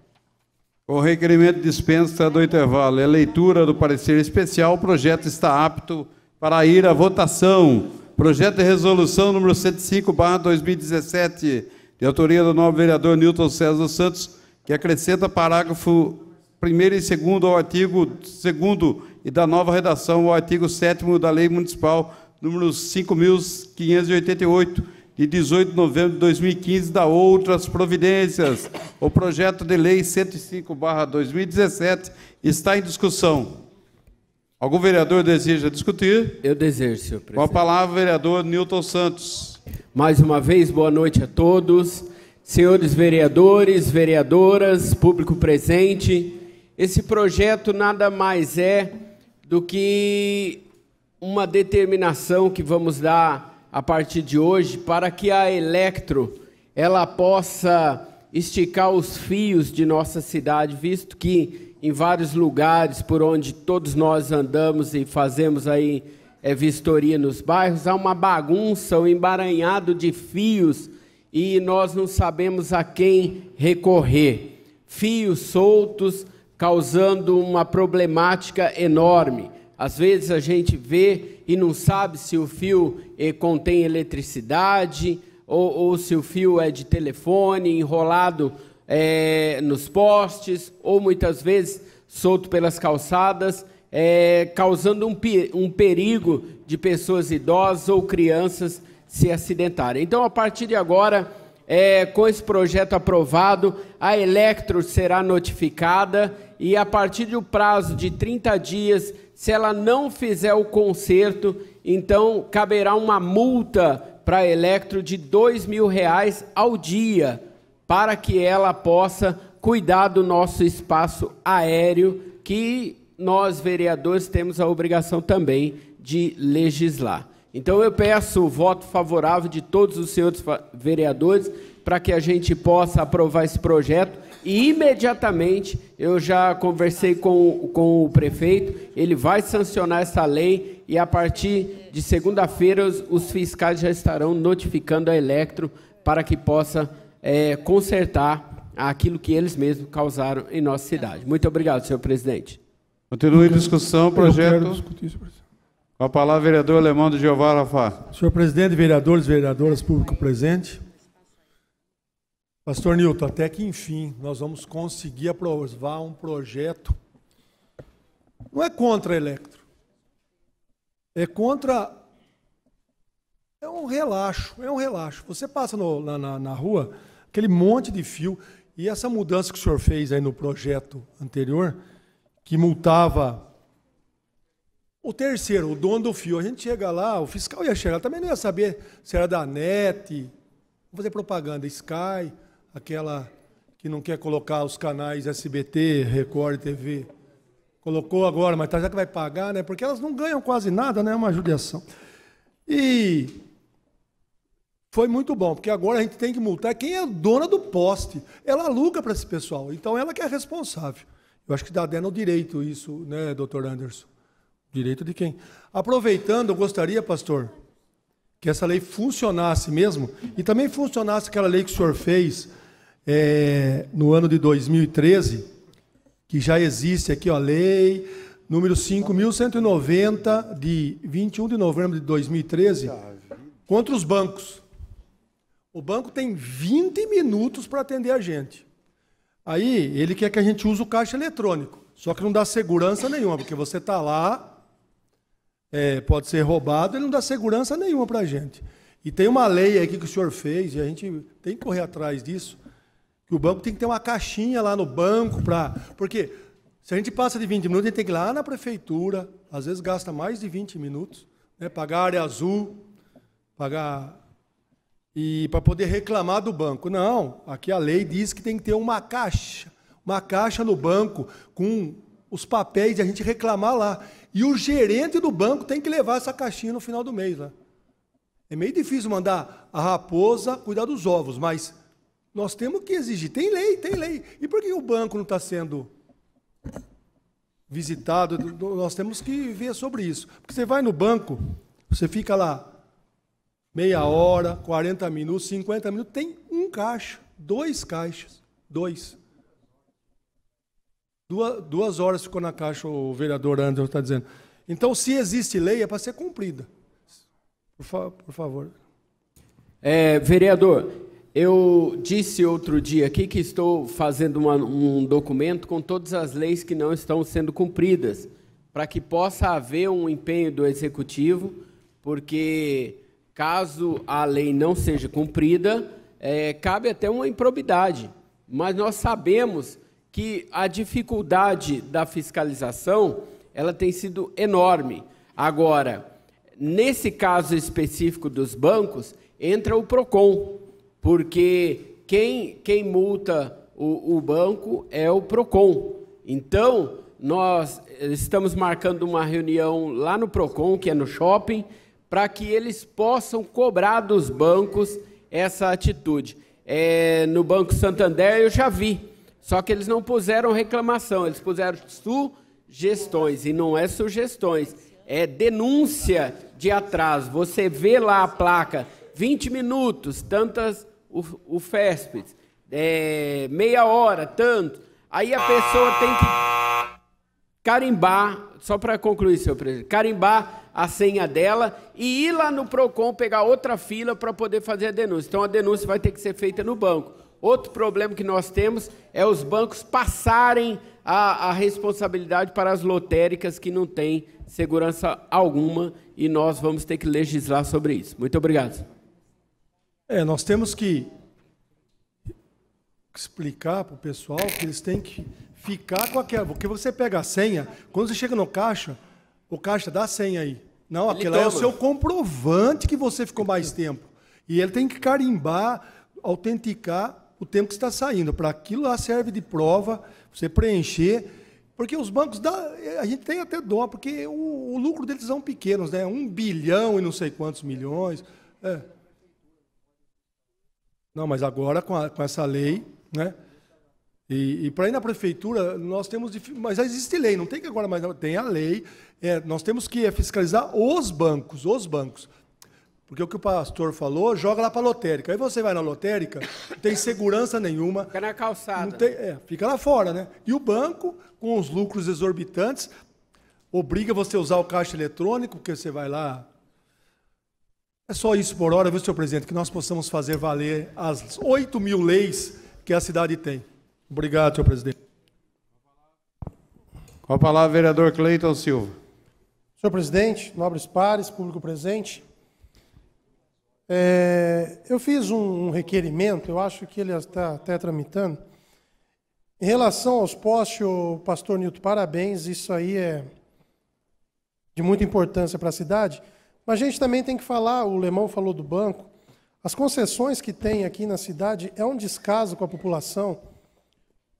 O requerimento dispensa do intervalo. É leitura do parecer especial. O projeto está apto para ir à votação. Projeto de resolução número 105, 2017, de autoria do novo vereador Newton César Santos, que acrescenta parágrafo 1 e 2 ao artigo 2 e da nova redação ao artigo 7 da Lei Municipal número 5.588, de 18 de novembro de 2015, da Outras Providências. O projeto de lei 105-2017 está em discussão. Algum vereador deseja discutir? Eu desejo, senhor presidente. Com a palavra, vereador Newton Santos. Mais uma vez, boa noite a todos. Senhores vereadores, vereadoras, público presente, esse projeto nada mais é do que uma determinação que vamos dar a partir de hoje para que a Electro ela possa esticar os fios de nossa cidade, visto que em vários lugares por onde todos nós andamos e fazemos aí é, vistoria nos bairros, há uma bagunça, um embaranhado de fios e nós não sabemos a quem recorrer. Fios soltos causando uma problemática enorme. Às vezes a gente vê e não sabe se o fio eh, contém eletricidade ou, ou, se o fio é de telefone enrolado eh, nos postes ou muitas vezes solto pelas calçadas, eh, causando um, um perigo de pessoas idosas ou crianças se acidentarem. Então, a partir de agora, é, com esse projeto aprovado, a Electro será notificada e, a partir do prazo de 30 dias se ela não fizer o conserto, então caberá uma multa para a Electro de dois mil reais ao dia, para que ela possa cuidar do nosso espaço aéreo, que nós vereadores temos a obrigação também de legislar. Então eu peço o voto favorável de todos os senhores vereadores para que a gente possa aprovar esse projeto e imediatamente eu já conversei com, com o prefeito, ele vai sancionar essa lei e a partir de segunda-feira os, os, fiscais já estarão notificando a Electro para que possa é, consertar aquilo que eles mesmos causaram em nossa cidade. Muito obrigado, senhor presidente. Continua em discussão o projeto. com a palavra, vereador Alemão do Jeová Rafa. Senhor presidente, vereadores, vereadoras, público presente. Pastor Nilton, até que enfim nós vamos conseguir aprovar um projeto. Não é contra a Electro, é contra. É um relaxo, é um relaxo. Você passa no, na, na rua, aquele monte de fio, e essa mudança que o senhor fez aí no projeto anterior, que multava o terceiro, o dono do fio. A gente chega lá, o fiscal ia chegar, também não ia saber se era da NET, fazer propaganda, Sky aquela que não quer colocar os canais SBT, Record TV. Colocou agora, mas tá, já que vai pagar, né? Porque elas não ganham quase nada, né? É uma judiação. E foi muito bom, porque agora a gente tem que multar quem é dona do poste. Ela aluga para esse pessoal, então ela que é responsável. Eu acho que dá dando o direito isso, né, doutor Anderson? Direito de quem? Aproveitando, eu gostaria, pastor, que essa lei funcionasse mesmo, e também funcionasse aquela lei que o senhor fez, é, no ano de 2013, que já existe aqui, a lei número 5.190, de 21 de novembro de 2013, contra os bancos. O banco tem 20 minutos para atender a gente. Aí ele quer que a gente use o caixa eletrônico. Só que não dá segurança nenhuma, porque você está lá, é, pode ser roubado, ele não dá segurança nenhuma para a gente. E tem uma lei aqui que o senhor fez, e a gente tem que correr atrás disso, o banco tem que ter uma caixinha lá no banco para. Porque se a gente passa de 20 minutos, a gente tem que ir lá na prefeitura, às vezes gasta mais de 20 minutos, né? pagar área azul, pagar. E para poder reclamar do banco. Não, aqui a lei diz que tem que ter uma caixa, uma caixa no banco com os papéis de a gente reclamar lá. E o gerente do banco tem que levar essa caixinha no final do mês. Né? É meio difícil mandar a raposa cuidar dos ovos, mas nós temos que exigir. Tem lei, tem lei. E por que o banco não está sendo visitado? Nós temos que ver sobre isso. Porque você vai no banco, você fica lá meia hora, 40 minutos, 50 minutos, tem um caixa, dois caixas, dois. Duas, duas horas ficou na caixa, o vereador Anderson está dizendo. Então, se existe lei, é para ser cumprida. Por, fa por favor. É, vereador, eu disse outro dia aqui que estou fazendo uma, um documento com todas as leis que não estão sendo cumpridas, para que possa haver um empenho do executivo, porque caso a lei não seja cumprida, é, cabe até uma improbidade. Mas nós sabemos que a dificuldade da fiscalização ela tem sido enorme. Agora, nesse caso específico dos bancos, entra o PROCON porque quem, quem multa o, o banco é o PROCON. Então, nós estamos marcando uma reunião lá no PROCON, que é no shopping, para que eles possam cobrar dos bancos essa atitude. É, no Banco Santander eu já vi, só que eles não puseram reclamação, eles puseram sugestões, e não é sugestões, é denúncia de atraso. Você vê lá a placa, 20 minutos, tantas o, o FESP, é, meia hora, tanto. Aí a pessoa tem que carimbar, só para concluir, senhor presidente, carimbar a senha dela e ir lá no PROCON pegar outra fila para poder fazer a denúncia. Então a denúncia vai ter que ser feita no banco. Outro problema que nós temos é os bancos passarem a, a responsabilidade para as lotéricas que não têm segurança alguma e nós vamos ter que legislar sobre isso. Muito obrigado. É, nós temos que explicar para o pessoal que eles têm que ficar com aquela. Porque você pega a senha, quando você chega no caixa, o caixa dá a senha aí. Não, aquela é o seu comprovante que você ficou mais tempo. E ele tem que carimbar, autenticar o tempo que está saindo. Para aquilo lá serve de prova, você preencher. Porque os bancos, dá, a gente tem até dó, porque o, o lucro deles são pequenos, né? Um bilhão e não sei quantos milhões. É. Não, mas agora com, a, com essa lei, né? E, e para ir na prefeitura, nós temos. Mas existe lei, não tem que agora mais. Tem a lei. É, nós temos que fiscalizar os bancos, os bancos. Porque o que o pastor falou, joga lá para a lotérica. Aí você vai na lotérica, não tem segurança nenhuma. Fica na calçada. Tem, é, fica lá fora, né? E o banco, com os lucros exorbitantes, obriga você a usar o caixa eletrônico, porque você vai lá é só isso por hora, viu, senhor presidente, que nós possamos fazer valer as 8 mil leis que a cidade tem. Obrigado, senhor presidente. Com a palavra, vereador Cleiton Silva. Senhor presidente, nobres pares, público presente, é, eu fiz um, um, requerimento, eu acho que ele está até tramitando. Em relação aos postes, pastor Nilton, parabéns, isso aí é de muita importância para a cidade. Mas a gente também tem que falar, o Lemão falou do banco, as concessões que tem aqui na cidade é um descaso com a população,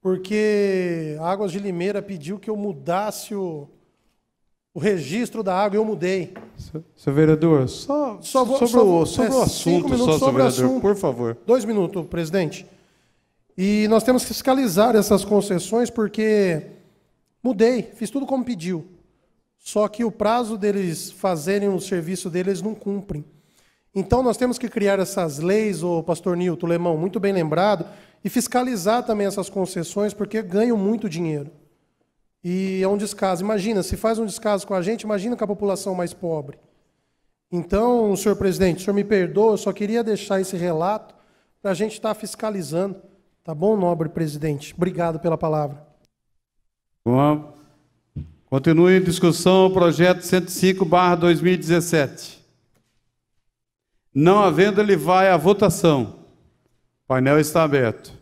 porque a Águas de Limeira pediu que eu mudasse o, o registro da água, e eu mudei. Seu vereador, só, só vou, sobre, só, o, sobre é, o assunto, minutos, só, sobre vereador, assunto. por favor. Dois minutos, presidente. E nós temos que fiscalizar essas concessões, porque mudei, fiz tudo como pediu. Só que o prazo deles fazerem o serviço deles não cumprem. Então nós temos que criar essas leis, o pastor Nilton Lemão, muito bem lembrado, e fiscalizar também essas concessões, porque ganham muito dinheiro. E é um descaso. Imagina, se faz um descaso com a gente, imagina com a população mais pobre. Então, senhor presidente, o senhor me perdoa, eu só queria deixar esse relato para a gente estar tá fiscalizando. Tá bom, nobre presidente? Obrigado pela palavra. Bom, Continue em discussão o projeto 105/2017. Não havendo, ele vai à votação. O painel está aberto.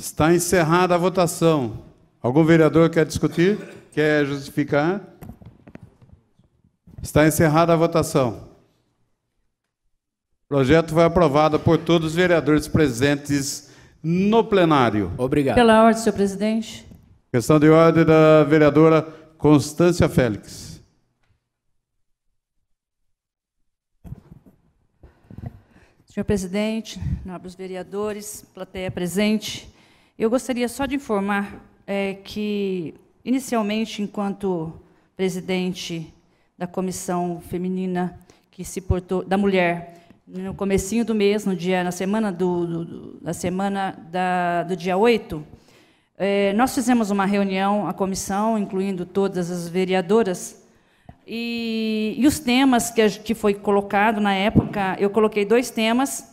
Está encerrada a votação. Algum vereador quer discutir? Quer justificar? Está encerrada a votação. O projeto foi aprovado por todos os vereadores presentes no plenário. Obrigado. Pela ordem, senhor presidente. Questão de ordem da vereadora Constância Félix. Senhor presidente, nobres vereadores, plateia presente, eu gostaria só de informar é, que, inicialmente, enquanto presidente da comissão feminina que se portou da mulher no comecinho do mês, no dia na semana do, do na semana da, do dia 8, é, nós fizemos uma reunião, a comissão, incluindo todas as vereadoras, e, e os temas que, que foi colocado na época, eu coloquei dois temas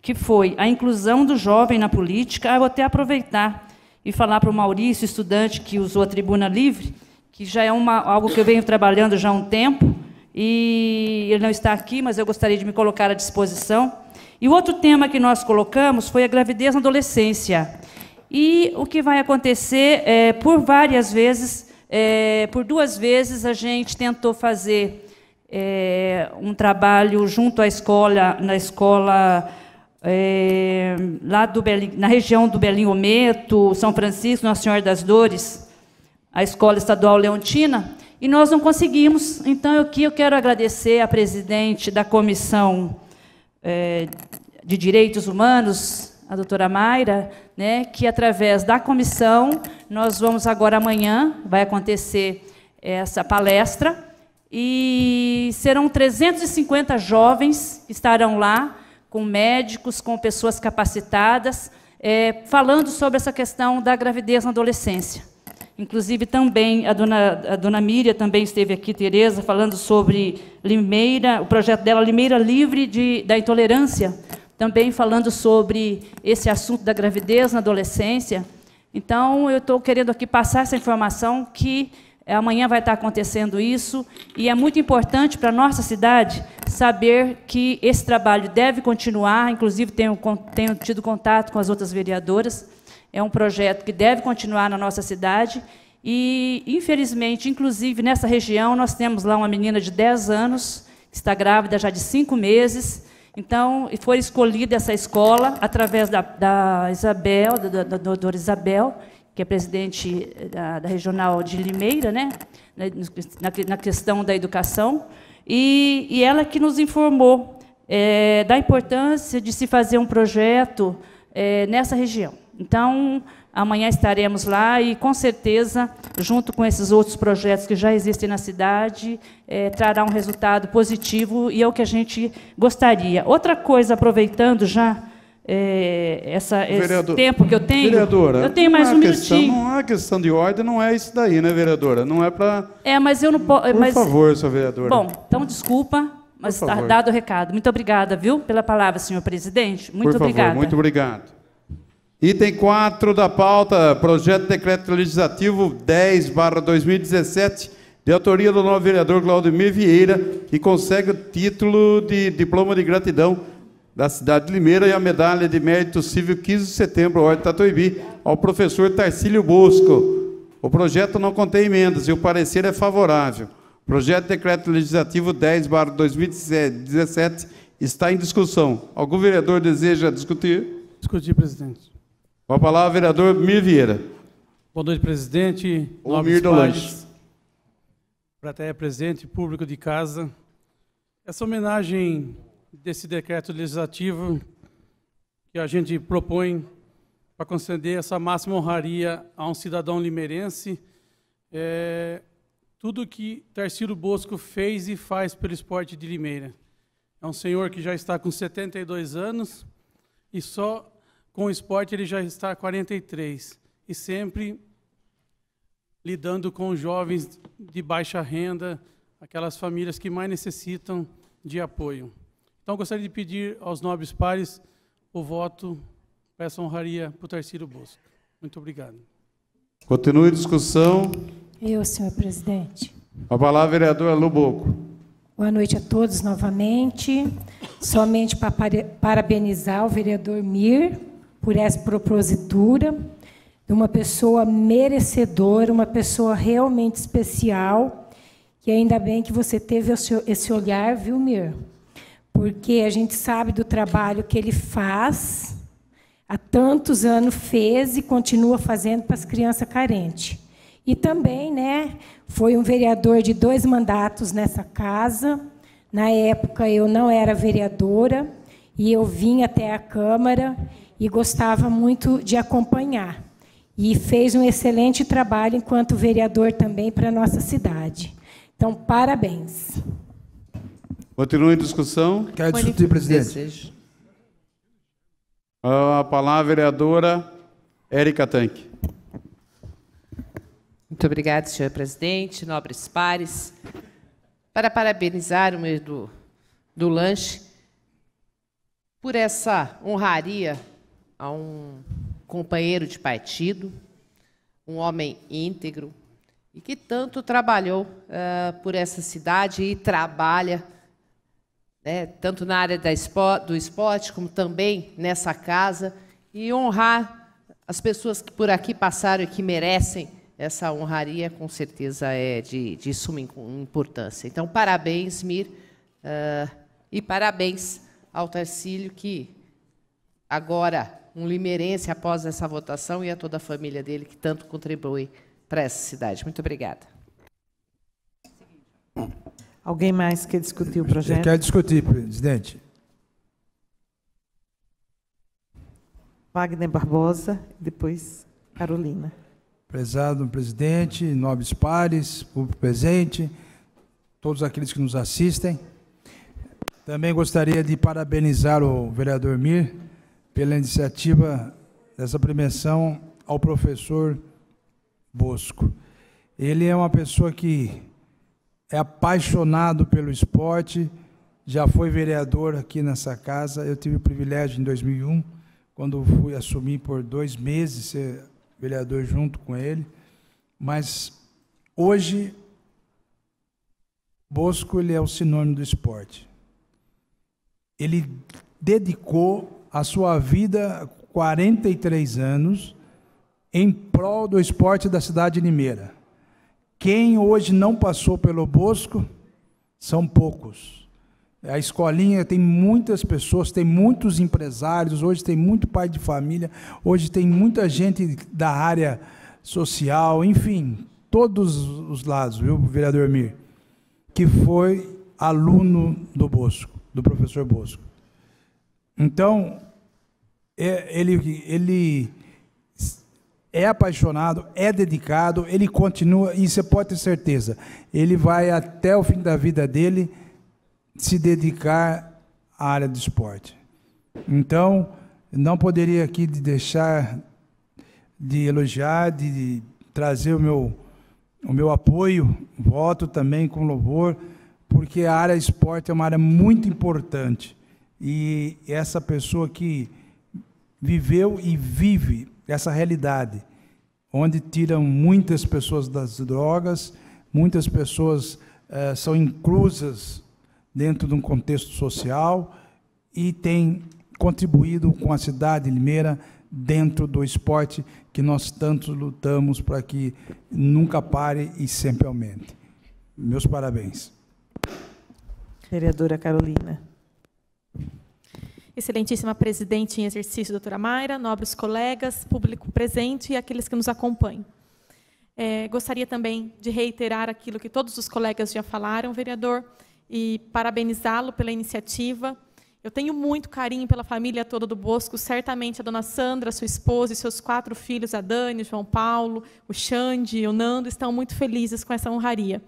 que foi a inclusão do jovem na política. Eu vou até aproveitar e falar para o Maurício, estudante que usou a tribuna livre, que já é uma, algo que eu venho trabalhando já há um tempo, e ele não está aqui, mas eu gostaria de me colocar à disposição. E o outro tema que nós colocamos foi a gravidez na adolescência. E o que vai acontecer é, por várias vezes, é, por duas vezes, a gente tentou fazer é, um trabalho junto à escola, na escola é, lá do na região do Belim Ometo, São Francisco, Nossa Senhora das Dores, a Escola Estadual Leontina, e nós não conseguimos. Então, aqui eu quero agradecer à presidente da Comissão é, de Direitos Humanos, a doutora Mayra, né, que através da comissão, nós vamos agora amanhã, vai acontecer essa palestra, e serão 350 jovens que estarão lá com médicos, com pessoas capacitadas, é, falando sobre essa questão da gravidez na adolescência. Inclusive, também, a dona, a dona Miriam também esteve aqui, Tereza, falando sobre Limeira, o projeto dela, Limeira Livre de, da Intolerância, também falando sobre esse assunto da gravidez na adolescência. Então, eu estou querendo aqui passar essa informação que é, amanhã vai estar acontecendo isso, e é muito importante para a nossa cidade saber que esse trabalho deve continuar, inclusive tenho, tenho tido contato com as outras vereadoras, é um projeto que deve continuar na nossa cidade, e, infelizmente, inclusive nessa região, nós temos lá uma menina de 10 anos, que está grávida já de 5 meses, então, foi escolhida essa escola através da, da Isabel, da, da, da doutora Isabel, que é presidente eh, da, da regional de Limeira, né, na, na questão da educação, e, e, ela que nos informou é, da importância de se fazer um projeto é, nessa região. Então, amanhã estaremos lá e, com certeza, junto com esses outros projetos que já existem na cidade, é, trará um resultado positivo e é o que a gente gostaria. Outra coisa, aproveitando já é, essa, Vereador, esse tempo que eu tenho. Vereadora, eu tenho mais um é questão, minutinho. Não há é questão de ordem, não é isso daí, né, vereadora? Não é para. É, mas eu não posso. Por mas, favor, sua vereadora. Bom, então desculpa, mas está dado o recado. Muito obrigada, viu, pela palavra, senhor presidente. Muito Por favor, obrigada. Muito obrigado. Item 4 da pauta, projeto de decreto legislativo 10 2017, de autoria do novo vereador Claudemir Vieira, que consegue o título de diploma de gratidão da cidade de Limeira e a medalha de mérito civil 15 de setembro, Ordem Tatuibi, ao professor Tarcílio Bosco. O projeto não contém emendas e o parecer é favorável. O projeto de decreto legislativo 10 barra 2017 está em discussão. Algum vereador deseja discutir? Discutir, presidente. Com a palavra, vereador Mir Vieira. Boa noite, presidente. Mir Dolanches. Plateia presente, público de casa. Essa homenagem desse decreto legislativo que a gente propõe para conceder essa máxima honraria a um cidadão limeirense. É, tudo que Tarcílio Bosco fez e faz pelo esporte de Limeira. É um senhor que já está com 72 anos e só com o esporte ele já está 43 e sempre lidando com jovens de baixa renda, aquelas famílias que mais necessitam de apoio. Então, gostaria de pedir aos nobres pares o voto para essa honraria para o Tarcísio Bosco. Muito obrigado. Continue a discussão. Eu, senhor presidente. A palavra, vereador Luboco. Boa noite a todos novamente. Somente para parabenizar o vereador Mir por essa propositura de uma pessoa merecedora, uma pessoa realmente especial. E ainda bem que você teve esse olhar, viu, Mir? porque a gente sabe do trabalho que ele faz, há tantos anos fez e continua fazendo para as crianças carentes. E também né, foi um vereador de dois mandatos nessa casa. Na época eu não era vereadora e eu vim até a Câmara e gostava muito de acompanhar. E fez um excelente trabalho enquanto vereador também para a nossa cidade. Então, parabéns. Continua em discussão. Quer discutir, presidente? Desejo. A palavra vereadora é Érica Tanque. Muito obrigada, senhor presidente, nobres pares. Para parabenizar o meu do, do lanche por essa honraria a um companheiro de partido, um homem íntegro e que tanto trabalhou uh, por essa cidade e trabalha né, tanto na área do esporte, como também nessa casa, e honrar as pessoas que por aqui passaram e que merecem essa honraria, com certeza é de, de suma importância. Então, parabéns, Mir, uh, e parabéns ao Tarcílio, que agora, um limerense após essa votação, e a toda a família dele que tanto contribui para essa cidade. Muito obrigada. Alguém mais quer discutir o projeto? Quer discutir, presidente. Wagner Barbosa, depois Carolina. Prezado presidente, nobres pares, público presente, todos aqueles que nos assistem. Também gostaria de parabenizar o vereador Mir pela iniciativa dessa premiação ao professor Bosco. Ele é uma pessoa que é apaixonado pelo esporte, já foi vereador aqui nessa casa. Eu tive o privilégio em 2001, quando fui assumir por dois meses ser vereador junto com ele. Mas hoje, Bosco ele é o sinônimo do esporte. Ele dedicou a sua vida 43 anos em prol do esporte da cidade de Limeira. Quem hoje não passou pelo Bosco, são poucos. A escolinha tem muitas pessoas, tem muitos empresários, hoje tem muito pai de família, hoje tem muita gente da área social, enfim, todos os lados, viu, vereador Mir, que foi aluno do Bosco, do professor Bosco. Então, é, ele, ele é apaixonado, é dedicado, ele continua, e você pode ter certeza, ele vai até o fim da vida dele se dedicar à área do esporte. Então, não poderia aqui deixar de elogiar, de trazer o meu, o meu apoio, voto também com louvor, porque a área esporte é uma área muito importante. E essa pessoa que viveu e vive essa realidade, onde tiram muitas pessoas das drogas, muitas pessoas eh, são inclusas dentro de um contexto social e tem contribuído com a cidade de Limeira dentro do esporte que nós tanto lutamos para que nunca pare e sempre aumente. Meus parabéns. Vereadora Carolina excelentíssima presidente em exercício, doutora Mayra, nobres colegas, público presente e aqueles que nos acompanham. É, gostaria também de reiterar aquilo que todos os colegas já falaram, vereador, e parabenizá-lo pela iniciativa. Eu tenho muito carinho pela família toda do Bosco, certamente a dona Sandra, sua esposa e seus quatro filhos, a Dani, o João Paulo, o Xande e o Nando, estão muito felizes com essa honraria.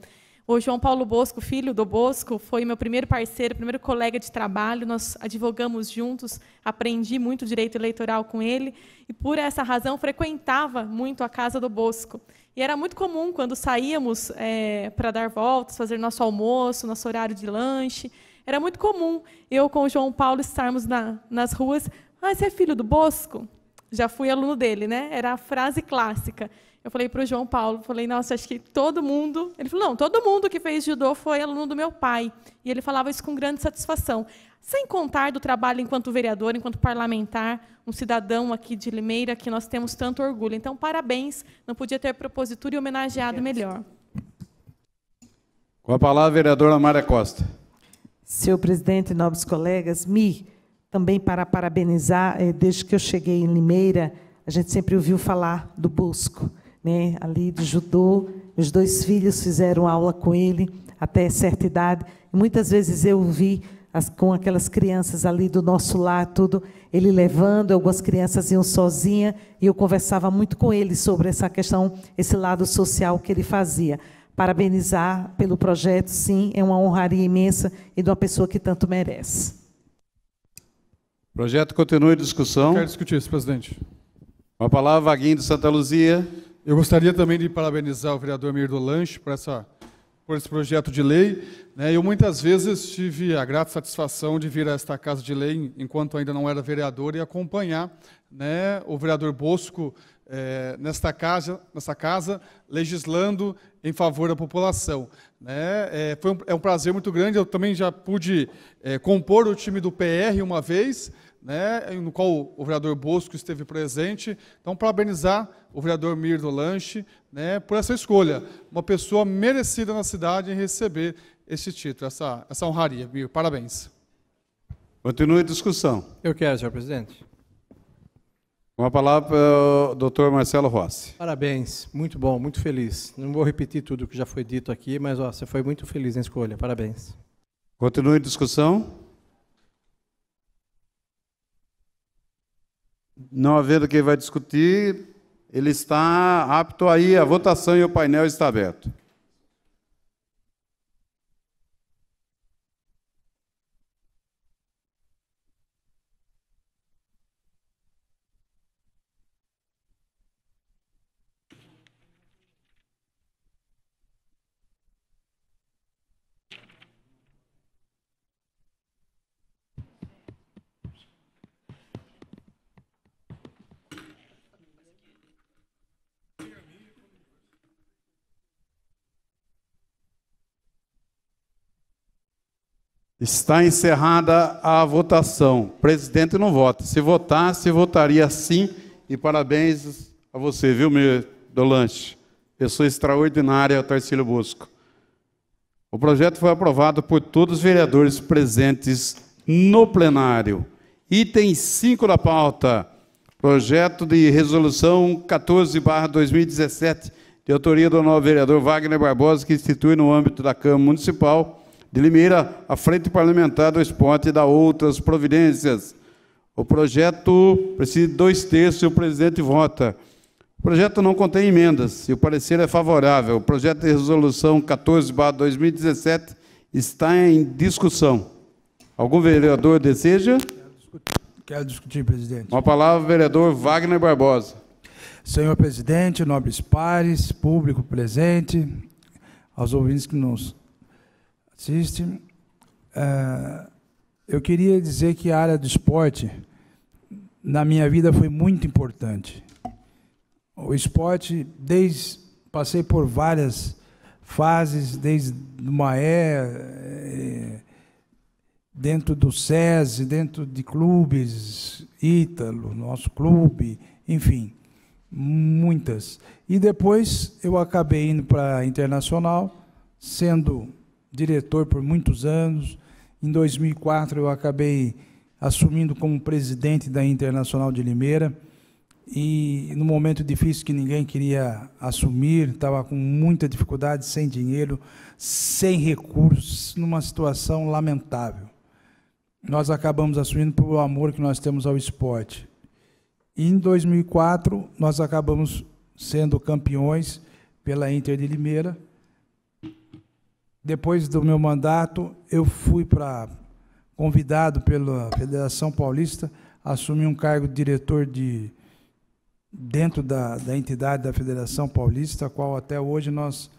O João Paulo Bosco, filho do Bosco, foi meu primeiro parceiro, primeiro colega de trabalho. Nós advogamos juntos, aprendi muito direito eleitoral com ele e por essa razão frequentava muito a casa do Bosco. E era muito comum quando saíamos é, eh, para dar voltas, fazer nosso almoço, nosso horário de lanche. Era muito comum eu com o João Paulo estarmos na, nas ruas. Ah, você é filho do Bosco? Já fui aluno dele, né? Era a frase clássica. Eu falei para o João Paulo, falei, nossa, acho que todo mundo. Ele falou, não, todo mundo que fez judô foi aluno do meu pai. E ele falava isso com grande satisfação. Sem contar do trabalho enquanto vereador, enquanto parlamentar, um cidadão aqui de Limeira que nós temos tanto orgulho. Então, parabéns, não podia ter propositura e homenageado melhor. Com a palavra, vereadora Mária Costa. Senhor presidente, nobres colegas, me também para parabenizar, eh, desde que eu cheguei em Limeira, a gente sempre ouviu falar do Busco né, ali de judô. Meus dois filhos fizeram aula com ele até certa idade. Muitas vezes eu vi as, com aquelas crianças ali do nosso lar, tudo, ele levando, algumas crianças iam sozinha, e eu conversava muito com ele sobre essa questão, esse lado social que ele fazia. Parabenizar pelo projeto, sim, é uma honraria imensa e de uma pessoa que tanto merece. O projeto continua em discussão. quero discutir isso, presidente. Uma palavra, Vaguinho de Santa Luzia. Eu gostaria também de parabenizar o vereador Mirdo Lanche por, essa, por esse projeto de lei. Né? Eu muitas vezes tive a grata satisfação de vir a esta Casa de Lei, enquanto ainda não era vereador, e acompanhar né, o vereador Bosco é, nesta, casa, nesta casa, legislando em favor da população. Né? É, foi um, é um prazer muito grande, eu também já pude é, compor o time do PR uma vez, né, no qual o vereador Bosco esteve presente. Então, parabenizar o vereador Mirdo Lanche né, por essa escolha. Uma pessoa merecida na cidade em receber este título, essa, essa honraria. Mir, parabéns. Continue a discussão. Eu quero, senhor presidente. Com a palavra, é, o doutor Marcelo Rossi. Parabéns, muito bom, muito feliz. Não vou repetir tudo que já foi dito aqui, mas ó, você foi muito feliz na escolha, parabéns. Continue a discussão. Não havendo quem vai discutir, ele está apto aí, a votação e o painel está aberto. Está encerrada a votação. presidente não vota. Se votasse, votaria sim. E parabéns a você, viu, meu Dolanche? Pessoa extraordinária, Tarcílio Bosco. O projeto foi aprovado por todos os vereadores presentes no plenário. Item 5 da pauta. Projeto de resolução 14/2017, de autoria do novo vereador Wagner Barbosa, que institui no âmbito da Câmara Municipal de Limeira, a Frente Parlamentar do Esporte e dá outras providências. O projeto precisa de dois terços e o presidente vota. O projeto não contém emendas e o parecer é favorável. O projeto de resolução 14-2017 está em discussão. Algum vereador deseja? Quero discutir, Quero discutir presidente. Uma palavra, vereador Wagner Barbosa. Senhor presidente, nobres pares, público presente, aos ouvintes que nos Existe. Uh, é, eu queria dizer que a área do esporte, na minha vida, foi muito importante. O esporte, desde passei por várias fases, desde o Maé, é, dentro do SESI, dentro de clubes, Ítalo, nosso clube, enfim, muitas. E depois eu acabei indo para a Internacional, sendo diretor por muitos anos. Em 2004 eu acabei assumindo como presidente da Internacional de Limeira e no momento difícil que ninguém queria assumir, estava com muita dificuldade, sem dinheiro, sem recursos, numa situação lamentável. Nós acabamos assumindo pelo amor que nós temos ao esporte. E em 2004 nós acabamos sendo campeões pela Inter de Limeira depois do meu mandato, eu fui para convidado pela Federação Paulista a assumir um cargo de diretor de dentro da, da entidade da Federação Paulista, a qual até hoje nós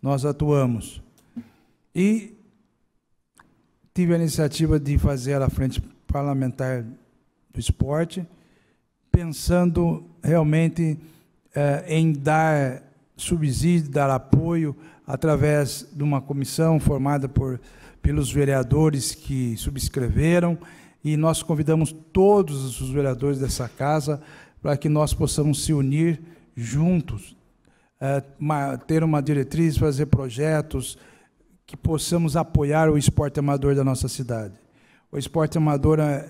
nós atuamos. E tive a iniciativa de fazer a frente parlamentar do esporte, pensando realmente eh, em dar subsídio, dar apoio através de uma comissão formada por, pelos vereadores que subscreveram, e nós convidamos todos os vereadores dessa casa para que nós possamos se unir juntos, é, uma, ter uma diretriz, fazer projetos, que possamos apoiar o esporte amador da nossa cidade. O esporte amador, é,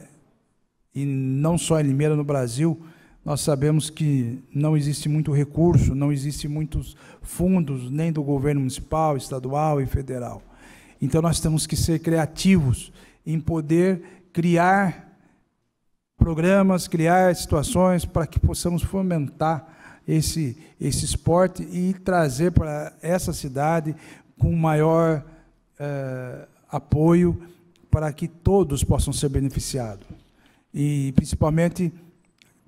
e não só em Limeira, no Brasil, nós sabemos que não existe muito recurso, não existe muitos fundos, nem do governo municipal, estadual e federal. Então nós temos que ser criativos em poder criar programas, criar situações para que possamos fomentar esse, esse esporte e trazer para essa cidade com maior eh, apoio para que todos possam ser beneficiados. E principalmente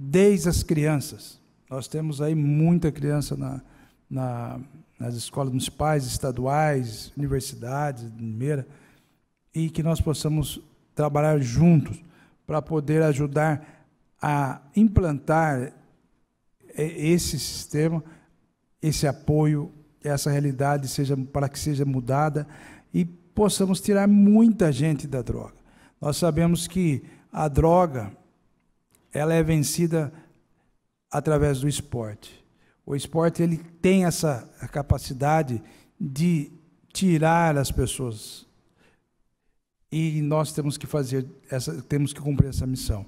desde as crianças. Nós temos aí muita criança na, na, nas escolas municipais, estaduais, universidades, primeira, e que nós possamos trabalhar juntos para poder ajudar a implantar esse sistema, esse apoio, essa realidade seja para que seja mudada e possamos tirar muita gente da droga. Nós sabemos que a droga ela é vencida através do esporte. O esporte ele tem essa capacidade de tirar as pessoas e nós temos que fazer essa, temos que cumprir essa missão.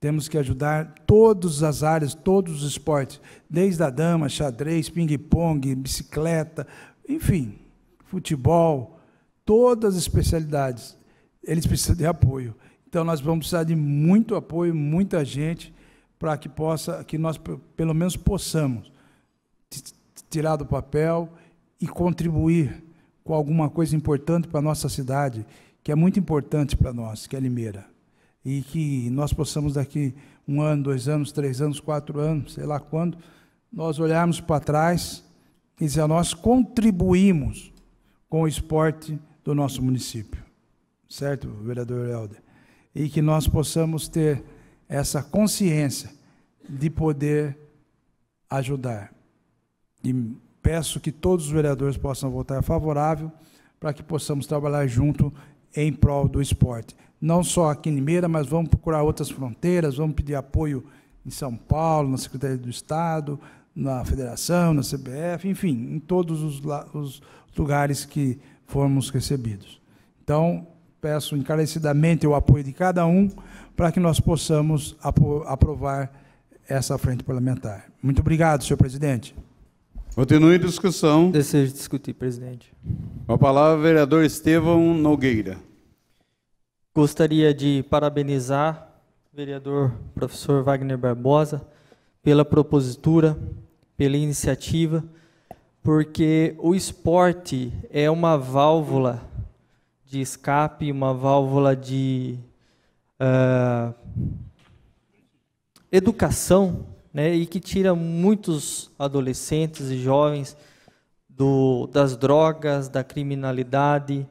Temos que ajudar todas as áreas, todos os esportes, desde a dama, xadrez, ping-pong, bicicleta, enfim, futebol, todas as especialidades. Eles precisam de apoio. Então nós vamos precisar de muito apoio, muita gente para que possa, que nós pelo menos possamos tirar do papel e contribuir com alguma coisa importante para a nossa cidade, que é muito importante para nós, que é Limeira. E que nós possamos daqui um ano, dois anos, três anos, quatro anos, sei lá quando, nós olharmos para trás e dizer, nós contribuímos com o esporte do nosso município. Certo, vereador Helder? e que nós possamos ter essa consciência de poder ajudar. E peço que todos os vereadores possam votar favorável para que possamos trabalhar junto em prol do esporte. Não só aqui em Limeira, mas vamos procurar outras fronteiras, vamos pedir apoio em São Paulo, na Secretaria do Estado, na Federação, na CBF, enfim, em todos os, os lugares que formos recebidos. Então, peço encarecidamente o apoio de cada um para que nós possamos aprovar essa frente parlamentar. Muito obrigado, senhor presidente. Continue a discussão. Desejo discutir, presidente. Com a palavra, vereador Estevão Nogueira. Gostaria de parabenizar o vereador professor Wagner Barbosa pela propositura, pela iniciativa, porque o esporte é uma válvula de escape, uma válvula de uh, educação, né, e que tira muitos adolescentes e jovens do, das drogas, da criminalidade.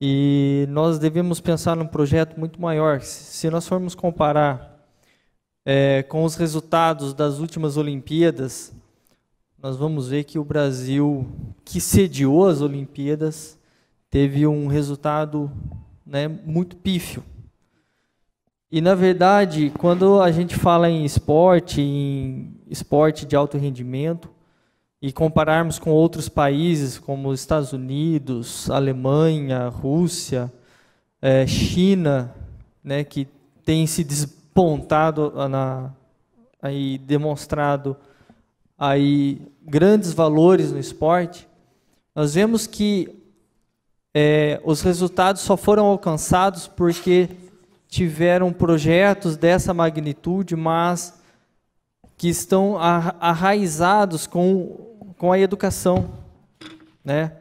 E nós devemos pensar num projeto muito maior. Se nós formos comparar é, com os resultados das últimas Olimpíadas, nós vamos ver que o Brasil, que sediou as Olimpíadas, teve um resultado né, muito pífio. E na verdade, quando a gente fala em esporte, em esporte de alto rendimento, e compararmos com outros países como Estados Unidos, Alemanha, Rússia, é, China, né, que tem se despontado na, aí demonstrado aí grandes valores no esporte, nós vemos que é, os resultados só foram alcançados porque tiveram projetos dessa magnitude, mas que estão arraizados com, com a educação. Né?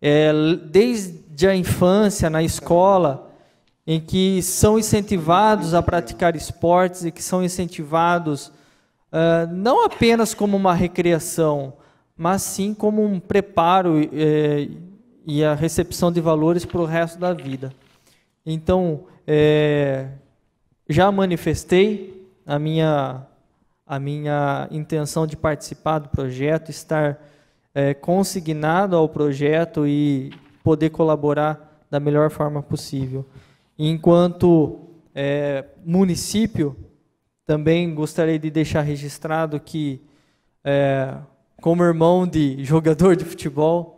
É, desde a infância, na escola, em que são incentivados a praticar esportes e que são incentivados uh, não apenas como uma recreação, mas sim como um preparo. Uh, e a recepção de valores para o resto da vida. Então, é, já manifestei a minha, a minha intenção de participar do projeto, estar é, consignado ao projeto e poder colaborar da melhor forma possível. Enquanto é, município, também gostaria de deixar registrado que, é, como irmão de jogador de futebol,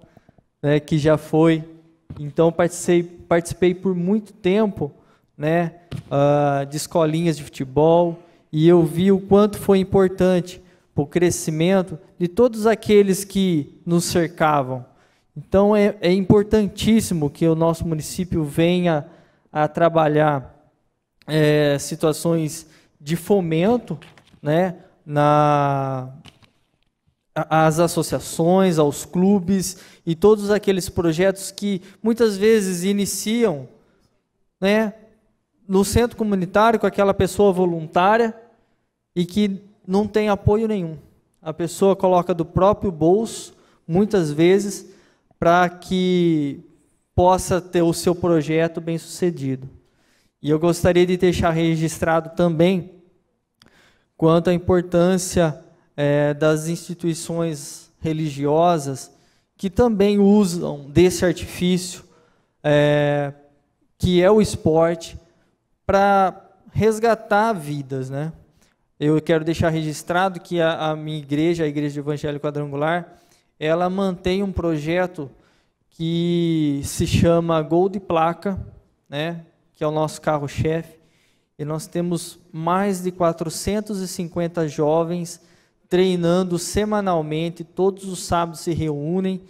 né, que já foi. Então participei, participei por muito tempo né, uh, de escolinhas de futebol e eu vi o quanto foi importante para o crescimento de todos aqueles que nos cercavam. Então é, é importantíssimo que o nosso município venha a trabalhar é, situações de fomento né, na, às associações, aos clubes e todos aqueles projetos que muitas vezes iniciam né, no centro comunitário com aquela pessoa voluntária e que não tem apoio nenhum. A pessoa coloca do próprio bolso, muitas vezes, para que possa ter o seu projeto bem sucedido. E eu gostaria de deixar registrado também quanto à importância é, das instituições religiosas que também usam desse artifício, é, que é o esporte, para resgatar vidas. Né? Eu quero deixar registrado que a, a minha igreja, a Igreja Evangélica Quadrangular, ela mantém um projeto que se chama Gol de Placa, né, que é o nosso carro-chefe, e nós temos mais de 450 jovens treinando semanalmente, todos os sábados se reúnem,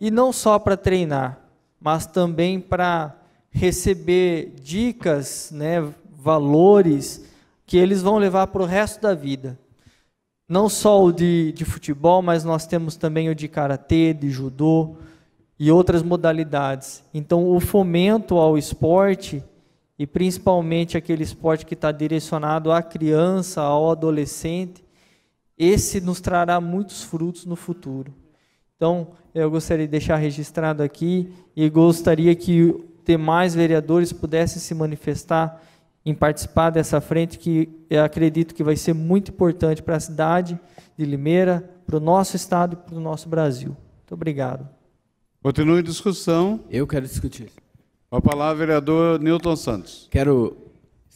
e não só para treinar, mas também para receber dicas, né, valores que eles vão levar para o resto da vida. Não só o de, de futebol, mas nós temos também o de karatê, de judô e outras modalidades. Então, o fomento ao esporte e principalmente aquele esporte que está direcionado à criança, ao adolescente, esse nos trará muitos frutos no futuro. Então, eu gostaria de deixar registrado aqui e gostaria que demais vereadores pudessem se manifestar em participar dessa frente que eu acredito que vai ser muito importante para a cidade de Limeira, para o nosso estado e para o nosso Brasil. Muito obrigado. Continue a discussão. Eu quero discutir. A palavra, vereador Newton Santos. Quero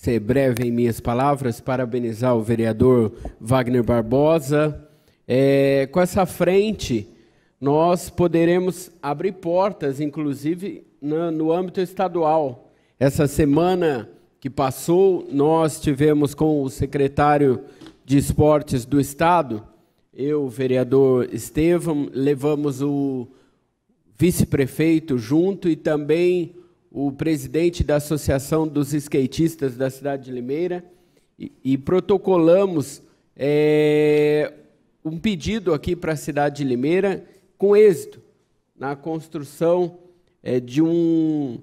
ser breve em minhas palavras, parabenizar o vereador Wagner Barbosa. É, com essa frente, nós poderemos abrir portas, inclusive no, no âmbito estadual. Essa semana que passou, nós tivemos com o secretário de Esportes do Estado, eu, o vereador Estevam, levamos o vice-prefeito junto e também o presidente da Associação dos Skatistas da cidade de Limeira e, e protocolamos é, um pedido aqui para a cidade de Limeira com êxito na construção é, de, um,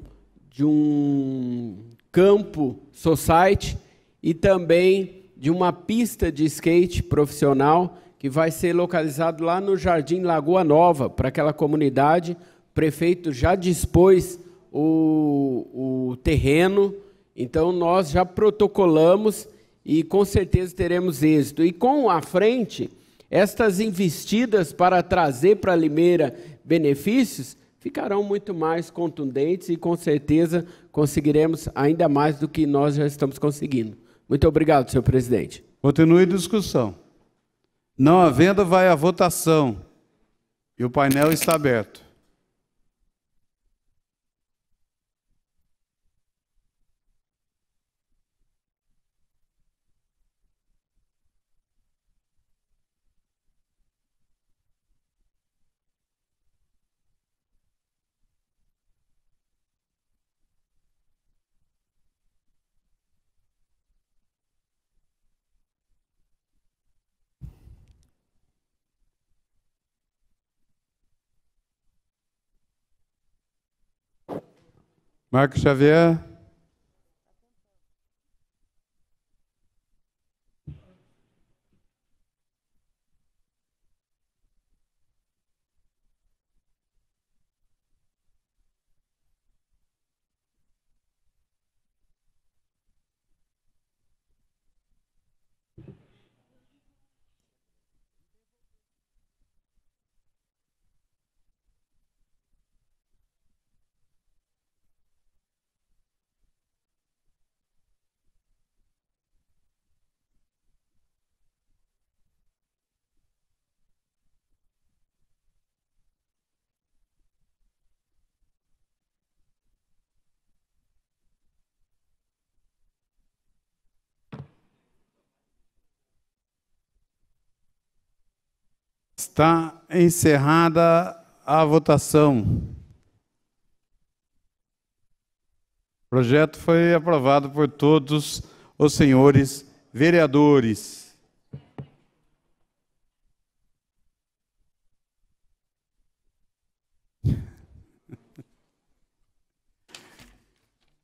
de um campo society e também de uma pista de skate profissional que vai ser localizado lá no Jardim Lagoa Nova, para aquela comunidade. O prefeito já dispôs o, o terreno. Então nós já protocolamos e com certeza teremos êxito. E com a frente, estas investidas para trazer para Limeira benefícios ficarão muito mais contundentes e com certeza conseguiremos ainda mais do que nós já estamos conseguindo. Muito obrigado, senhor presidente. Continue a discussão. Não havendo, vai à votação. E o painel está aberto. Marcos Xavier. Está encerrada a votação. O projeto foi aprovado por todos os senhores vereadores.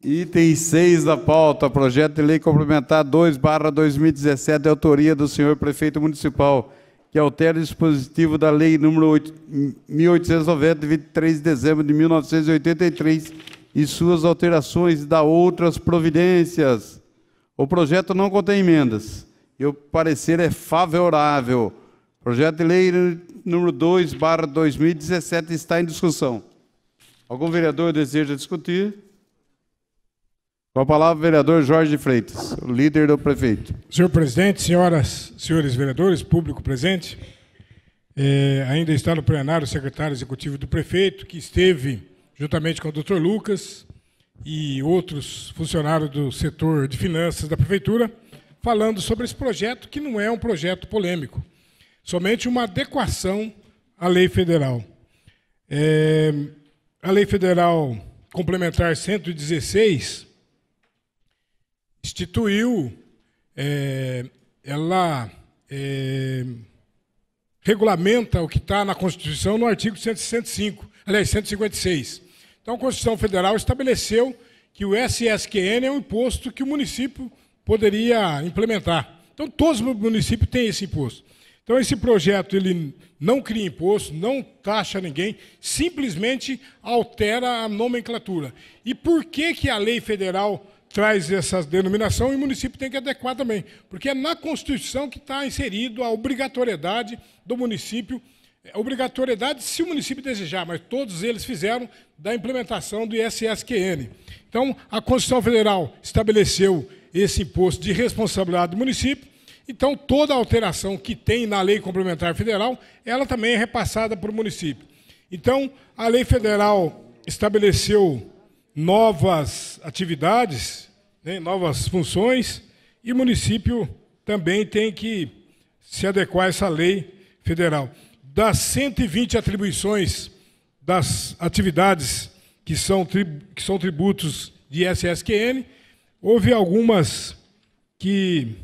Item 6 da pauta, projeto de lei complementar 2 barra 2017, de autoria do senhor prefeito municipal que altera o dispositivo da Lei nº 1890, de 23 de dezembro de 1983, e suas alterações e outras providências. O projeto não contém emendas e o parecer é favorável. Projeto de lei nº 2, barra 2017, está em discussão. Algum vereador deseja discutir? Com a palavra, o vereador Jorge Freitas, líder do prefeito. Senhor presidente, senhoras, senhores vereadores, público presente, é, ainda está no plenário o secretário executivo do prefeito, que esteve juntamente com o doutor Lucas e outros funcionários do setor de finanças da prefeitura, falando sobre esse projeto, que não é um projeto polêmico, somente uma adequação à lei federal. É, a lei federal complementar 116 instituiu, é, ela é, regulamenta o que está na Constituição no artigo 105, aliás, 156. Então, a Constituição Federal estabeleceu que o SSQN é um imposto que o município poderia implementar. Então, todos os municípios têm esse imposto. Então, esse projeto ele não cria imposto, não taxa ninguém, simplesmente altera a nomenclatura. E por que, que a lei federal traz essa denominação e o município tem que adequar também, porque é na Constituição que está inserido a obrigatoriedade do município, é, obrigatoriedade se o município desejar, mas todos eles fizeram da implementação do ISSQN. Então, a Constituição Federal estabeleceu esse imposto de responsabilidade do município, então toda alteração que tem na lei complementar federal, ela também é repassada para o município. Então, a lei federal estabeleceu novas atividades, né, novas funções, e o município também tem que se adequar a essa lei federal. Das 120 atribuições das atividades que são, que são tributos de SSQN, houve algumas que,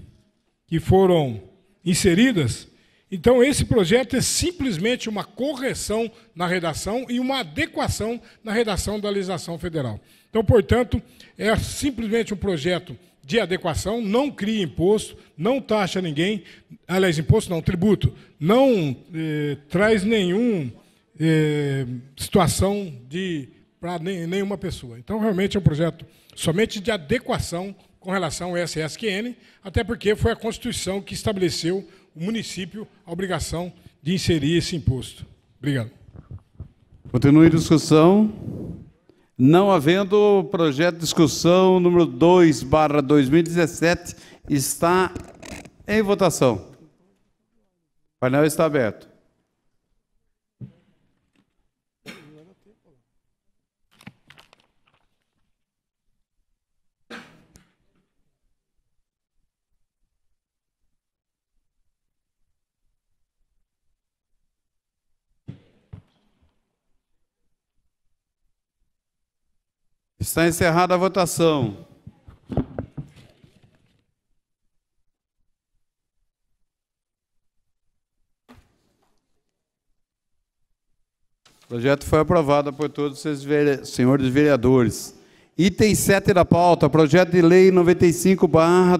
que foram inseridas então, esse projeto é simplesmente uma correção na redação e uma adequação na redação da legislação federal. Então, portanto, é simplesmente um projeto de adequação, não cria imposto, não taxa ninguém, aliás, imposto não, tributo, não eh, traz nenhuma eh, situação para nenhuma pessoa. Então, realmente é um projeto somente de adequação com relação ao SSQN, até porque foi a Constituição que estabeleceu o município a obrigação de inserir esse imposto. Obrigado. Continua a discussão. Não havendo projeto de discussão número 2, barra 2017, está em votação. O painel está aberto. Está encerrada a votação. O projeto foi aprovado por todos os senhores vereadores. Item 7 da pauta, projeto de lei 95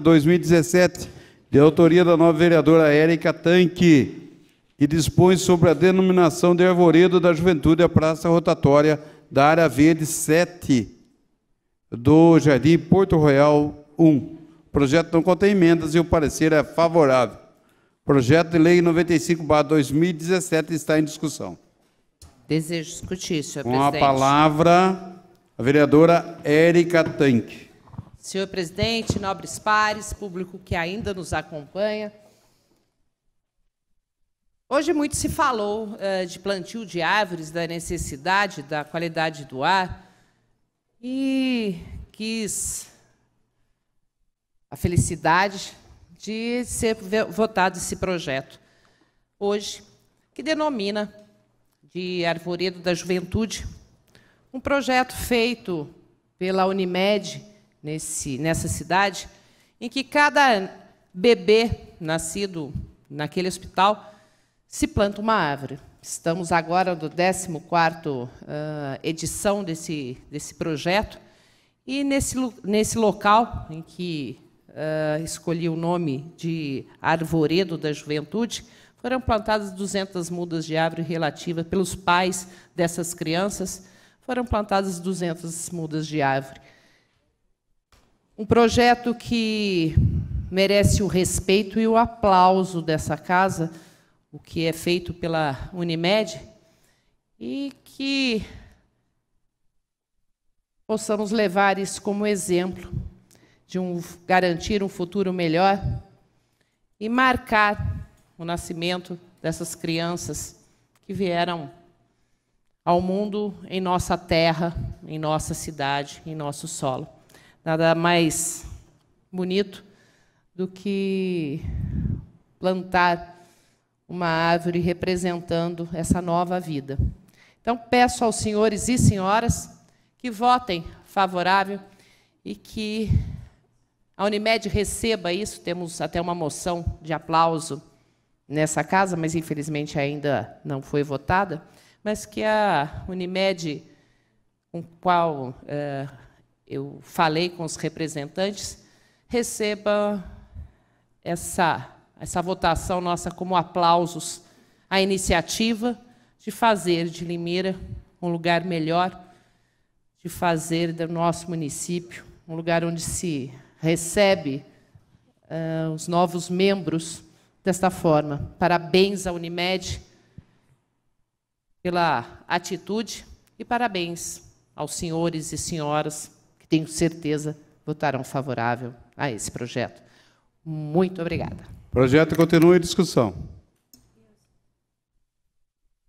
2017, de autoria da nova vereadora Érica Tanque, que dispõe sobre a denominação de arvoredo da juventude a praça rotatória da área verde 7 do Jardim Porto Royal 1. O projeto não contém emendas e o parecer é favorável. Projeto de Lei 95-2017 está em discussão. Desejo discutir, senhor Com presidente. Com a palavra, a vereadora Érica Tanque. Senhor presidente, nobres pares, público que ainda nos acompanha, Hoje muito se falou uh, de plantio de árvores, da necessidade da qualidade do ar, e quis a felicidade de ser votado esse projeto hoje, que denomina de Arvoredo da Juventude, um projeto feito pela Unimed nesse, nessa cidade, em que cada bebê nascido naquele hospital se planta uma árvore. Estamos agora no 14 uh, ah, edição desse, desse projeto, e nesse, nesse local em que uh, escolhi o nome de Arvoredo da Juventude, foram plantadas 200 mudas de árvore relativa pelos pais dessas crianças, foram plantadas 200 mudas de árvore. Um projeto que merece o respeito e o aplauso dessa casa, o que é feito pela Unimed, e que possamos levar isso como exemplo de um, garantir um futuro melhor e marcar o nascimento dessas crianças que vieram ao mundo em nossa terra, em nossa cidade, em nosso solo. Nada mais bonito do que plantar uma árvore representando essa nova vida. Então, peço aos senhores e senhoras que votem favorável e que a Unimed receba isso. Temos até uma moção de aplauso nessa casa, mas infelizmente ainda não foi votada. Mas que a Unimed, com qual é, eu falei com os representantes, receba essa essa votação nossa como aplausos à iniciativa de fazer de Limeira um lugar melhor, de fazer do nosso município um lugar onde se recebe uh, os novos membros desta forma. Parabéns à Unimed pela atitude e parabéns aos senhores e senhoras que tenho certeza votarão favorável a esse projeto. Muito obrigada. Projeto continua em discussão.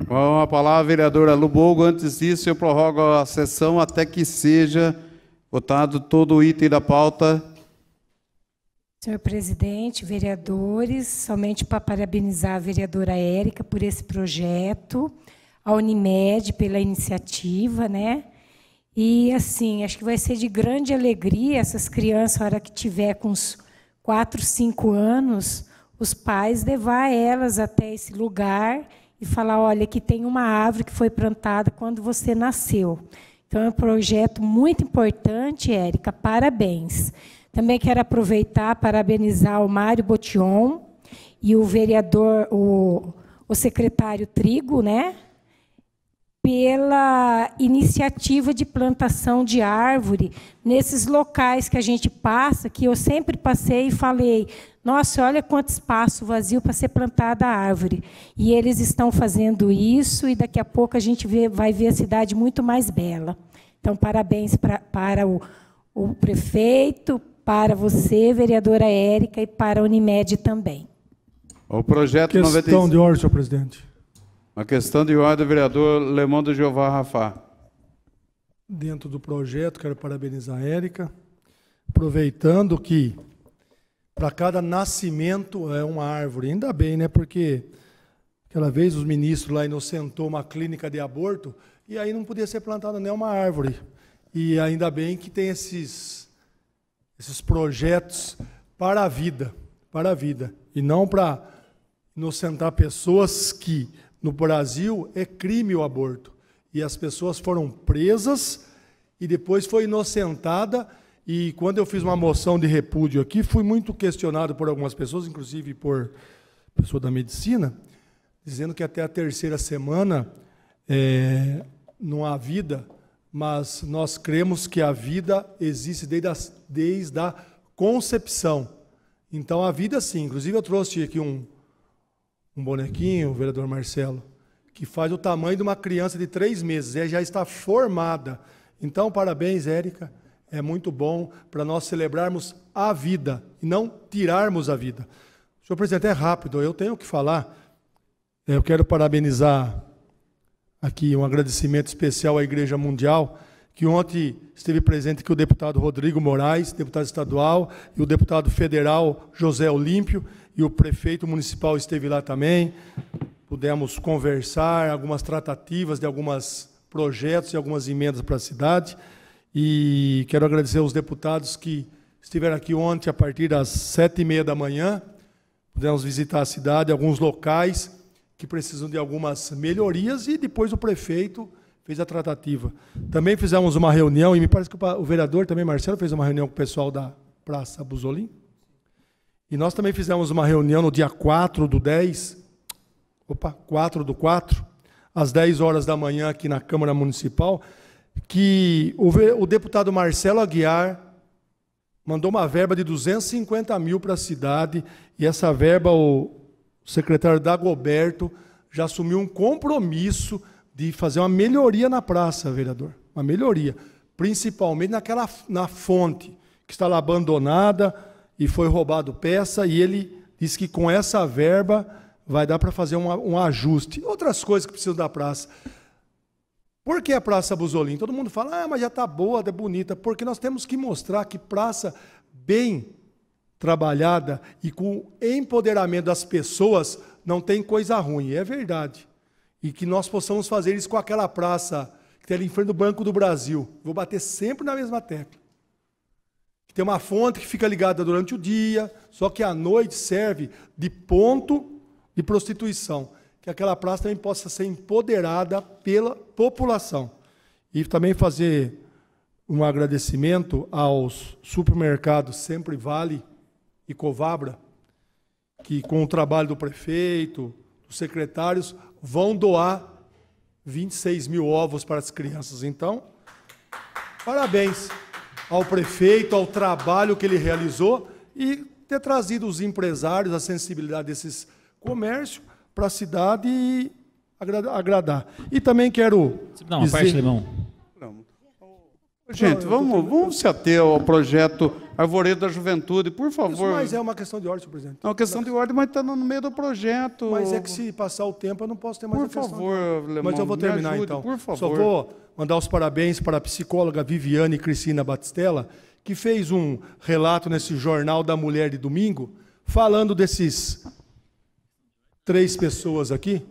Com a palavra, vereadora Lubogo. Antes disso, eu prorrogo a sessão até que seja votado todo o item da pauta. Senhor presidente, vereadores, somente para parabenizar a vereadora Érica por esse projeto, a Unimed pela iniciativa, né? E, assim, acho que vai ser de grande alegria essas crianças, a hora que tiver com os 4, 5 anos, os pais levar elas até esse lugar e falar, olha, aqui tem uma árvore que foi plantada quando você nasceu. Então, é um projeto muito importante, Érica, parabéns. Também quero aproveitar parabenizar o Mário Botion e o vereador, o, o secretário Trigo, né? pela iniciativa de plantação de árvore nesses locais que a gente passa, que eu sempre passei e falei: nossa, olha quanto espaço vazio para ser plantada a árvore. E eles estão fazendo isso, e daqui a pouco a gente vê, vai ver a cidade muito mais bela. Então, parabéns pra, para o, o prefeito, para você, vereadora Érica, e para a Unimed também. O projeto Questão 95... de ordem, senhor presidente. Uma questão de ordem do vereador Lemão do Jeová Rafá. Dentro do projeto, quero parabenizar a Érica, aproveitando que para cada nascimento é uma árvore. Ainda bem, né? Porque aquela vez os ministros lá inocentou uma clínica de aborto e aí não podia ser plantada nem uma árvore. E ainda bem que tem esses, esses projetos para a vida, para a vida, e não para inocentar pessoas que no Brasil, é crime o aborto. E as pessoas foram presas e depois foi inocentada. E quando eu fiz uma moção de repúdio aqui, fui muito questionado por algumas pessoas, inclusive por pessoa da medicina, dizendo que até a terceira semana é, não há vida, mas nós cremos que a vida existe desde as desde a concepção. Então, a vida, sim. Inclusive, eu trouxe aqui um, um bonequinho, o vereador Marcelo, que faz o tamanho de uma criança de três meses, e é, já está formada. Então, parabéns, Érica. É muito bom para nós celebrarmos a vida e não tirarmos a vida. Senhor presidente, é rápido, eu tenho que falar. É, eu quero parabenizar aqui um agradecimento especial à Igreja Mundial, que ontem esteve presente aqui o deputado Rodrigo Moraes, deputado estadual, e o deputado federal José Olímpio, e o prefeito municipal esteve lá também. Pudemos conversar, algumas tratativas de alguns projetos e algumas emendas para a cidade. E quero agradecer aos deputados que estiveram aqui ontem a partir das sete e meia da manhã. Pudemos visitar a cidade, alguns locais que precisam de algumas melhorias e depois o prefeito fez a tratativa. Também fizemos uma reunião, e me parece que o vereador também, Marcelo, fez uma reunião com o pessoal da Praça Busolim. E nós também fizemos uma reunião no dia 4 do 10, opa, 4 do 4, às 10 horas da manhã aqui na Câmara Municipal, que o, deputado Marcelo Aguiar mandou uma verba de 250 mil para a cidade, e essa verba o secretário Dagoberto já assumiu um compromisso de fazer uma melhoria na praça, vereador, uma melhoria, principalmente naquela na fonte que está lá abandonada, e foi roubado peça, e ele disse que com essa verba vai dar para fazer um, um, ajuste. Outras coisas que precisam da praça. Por que a Praça Busolim Todo mundo fala, ah, mas já está boa, é bonita. Porque nós temos que mostrar que praça bem trabalhada e com empoderamento das pessoas não tem coisa ruim. É verdade. E que nós possamos fazer isso com aquela praça que tem tá ali em frente do Banco do Brasil. Vou bater sempre na mesma tecla que tem uma fonte que fica ligada durante o dia, só que à noite serve de ponto de prostituição, que aquela praça também possa ser empoderada pela população. E também fazer um agradecimento aos supermercados Sempre Vale e Covabra, que com o trabalho do prefeito, dos secretários, vão doar 26 mil ovos para as crianças. Então, parabéns ao prefeito, ao trabalho que ele realizou e ter trazido os empresários, a sensibilidade desses comércios para a cidade e agradar. E também quero. Não, dizer... parte, Limão. Gente, não, vamos, vamos se ater ao projeto Arvoredo da Juventude, por favor. Isso, mas é uma questão de ordem, senhor presidente. É uma questão de ordem, mas está no meio do projeto. Mas é que se passar o tempo, eu não posso ter mais Por favor, Lemão, Mas eu vou terminar, ajude, então. Por favor. Só vou mandar os parabéns para a psicóloga Viviane Cristina Batistella, que fez um relato nesse Jornal da Mulher de domingo, falando desses três pessoas aqui,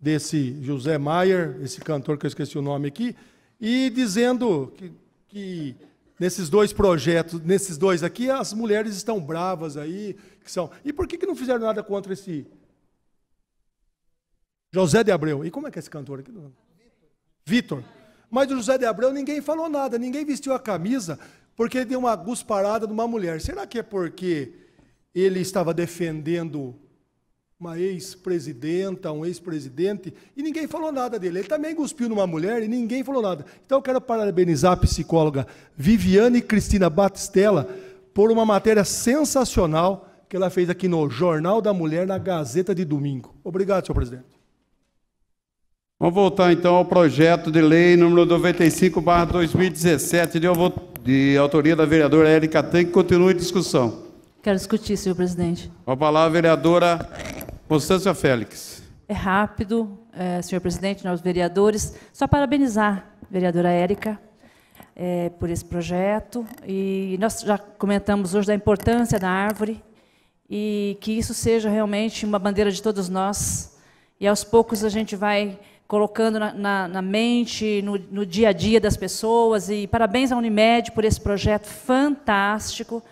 desse José Maier, esse cantor que eu esqueci o nome aqui, e dizendo que, que nesses dois projetos, nesses dois aqui, as mulheres estão bravas aí, que são. E por que, que não fizeram nada contra esse José de Abreu? E como é que é esse cantor aqui? Vitor. Mas o José de Abreu ninguém falou nada, ninguém vestiu a camisa porque ele deu uma gusparada de uma mulher. Será que é porque ele estava defendendo uma ex-presidenta, um ex-presidente, e ninguém falou nada dele. Ele também cuspiu numa mulher e ninguém falou nada. Então eu quero parabenizar a psicóloga Viviane Cristina Batistella por uma matéria sensacional que ela fez aqui no Jornal da Mulher, na Gazeta de Domingo. Obrigado, senhor presidente. Vamos voltar então ao projeto de lei número 95/2017 de, de autoria da vereadora Érica tem que continua em discussão. Quero discutir, senhor presidente. Com a palavra vereadora Constância Félix. É rápido, é, senhor presidente, nós vereadores. Só parabenizar a vereadora Érica é, por esse projeto. E nós já comentamos hoje da importância da árvore e que isso seja realmente uma bandeira de todos nós. E aos poucos a gente vai colocando na, na, na mente, no, no, dia a dia das pessoas. E parabéns à Unimed por esse projeto fantástico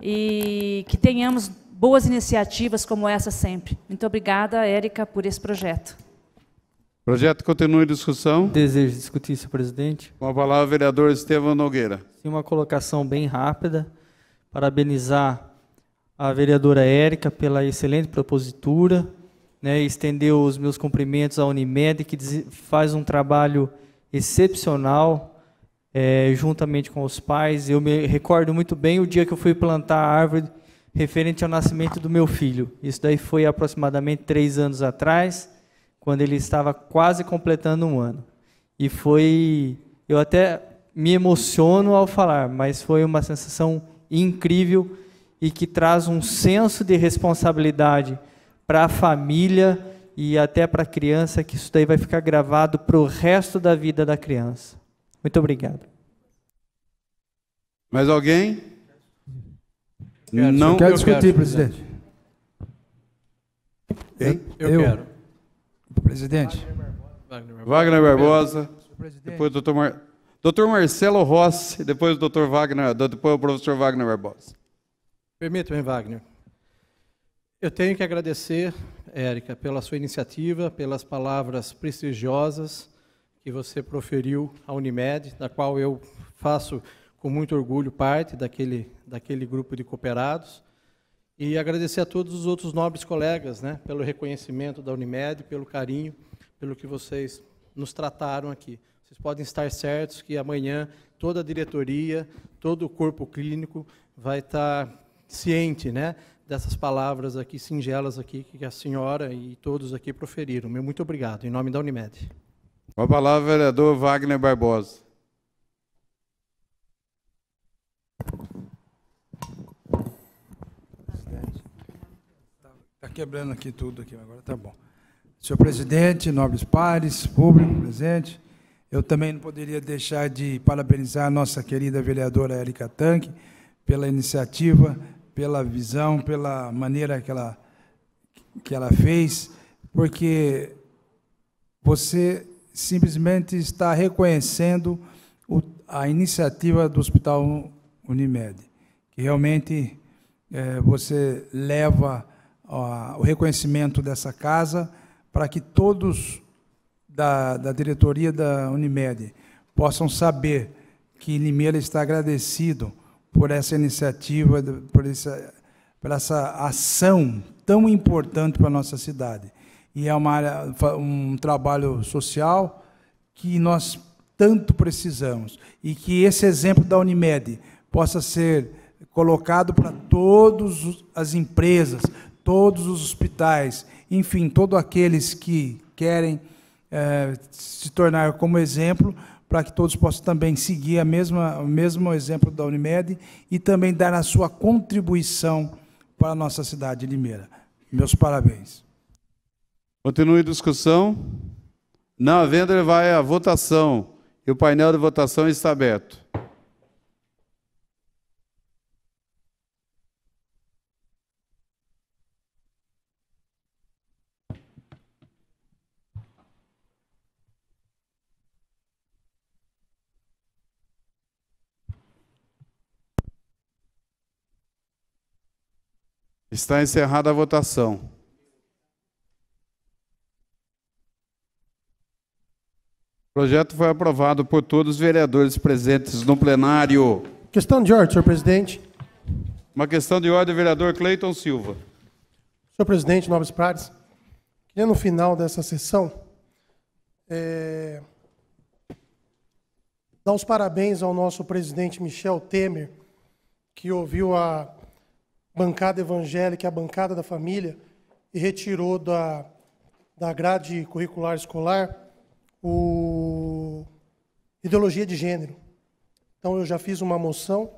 e que tenhamos boas iniciativas como essa sempre. Muito obrigada, Érica, por esse projeto. Projeto continua em discussão. Desejo discutir, senhor presidente. Com a palavra, o vereador Estevam Nogueira. Sim, uma colocação bem rápida. Parabenizar a vereadora Érica pela excelente propositura. Né, estender os meus cumprimentos à Unimed, que faz um trabalho excepcional é, juntamente com os pais. Eu me recordo muito bem o dia que eu fui plantar a árvore referente ao nascimento do meu filho. Isso daí foi aproximadamente três anos atrás, quando ele estava quase completando um ano. E foi. Eu até me emociono ao falar, mas foi uma sensação incrível e que traz um senso de responsabilidade para a família e até para a criança, que isso daí vai ficar gravado para o resto da vida da criança. Muito obrigado. Mais alguém? Quero, não quero discutir, quero, presidente. presidente. Eu, eu, eu, quero. Presidente. Wagner Barbosa. Depois o doutor, Mar... doutor Marcelo Rossi, depois o doutor Wagner, depois o professor Wagner Barbosa. Permita-me, Wagner. Eu tenho que agradecer, Érica, pela sua iniciativa, pelas palavras prestigiosas que você proferiu à Unimed, da qual eu faço com muito orgulho, parte daquele, daquele grupo de cooperados. E agradecer a todos os outros nobres colegas né, pelo reconhecimento da Unimed, pelo carinho, pelo que vocês nos trataram aqui. Vocês podem estar certos que amanhã toda a diretoria, todo o corpo clínico vai estar ciente né, dessas palavras aqui, singelas aqui, que a senhora e todos aqui proferiram. Meu muito obrigado, em nome da Unimed. Com a palavra, vereador Wagner Barbosa. quebrando aqui tudo aqui, agora tá bom. Senhor presidente, nobres pares, público presente, eu também não poderia deixar de parabenizar a nossa querida vereadora Erika Tanque pela iniciativa, pela visão, pela maneira que ela, que ela fez, porque você simplesmente está reconhecendo o, a iniciativa do Hospital Unimed, que realmente é, você leva o reconhecimento dessa casa para que todos da, da diretoria da Unimed possam saber que Limeira está agradecido por essa iniciativa, por essa, por essa ação tão importante para a nossa cidade. E é uma área, um trabalho social que nós tanto precisamos. E que esse exemplo da Unimed possa ser colocado para todas as empresas, todos os hospitais, enfim, todos aqueles que querem é, se tornar como exemplo, para que todos possam também seguir a mesma, o mesmo exemplo da Unimed e também dar a sua contribuição para a nossa cidade de Limeira. Meus parabéns. Continue a discussão. Não venda vai à votação. E o painel de votação está aberto. Está encerrada a votação. O projeto foi aprovado por todos os vereadores presentes no plenário. Questão de ordem, senhor presidente. Uma questão de ordem, vereador Cleiton Silva. Senhor presidente, Nobres Prates, queria no final dessa sessão é, dar os parabéns ao nosso presidente Michel Temer, que ouviu a bancada evangélica, a bancada da família, e retirou da, da grade curricular escolar o ideologia de gênero. Então eu já fiz uma moção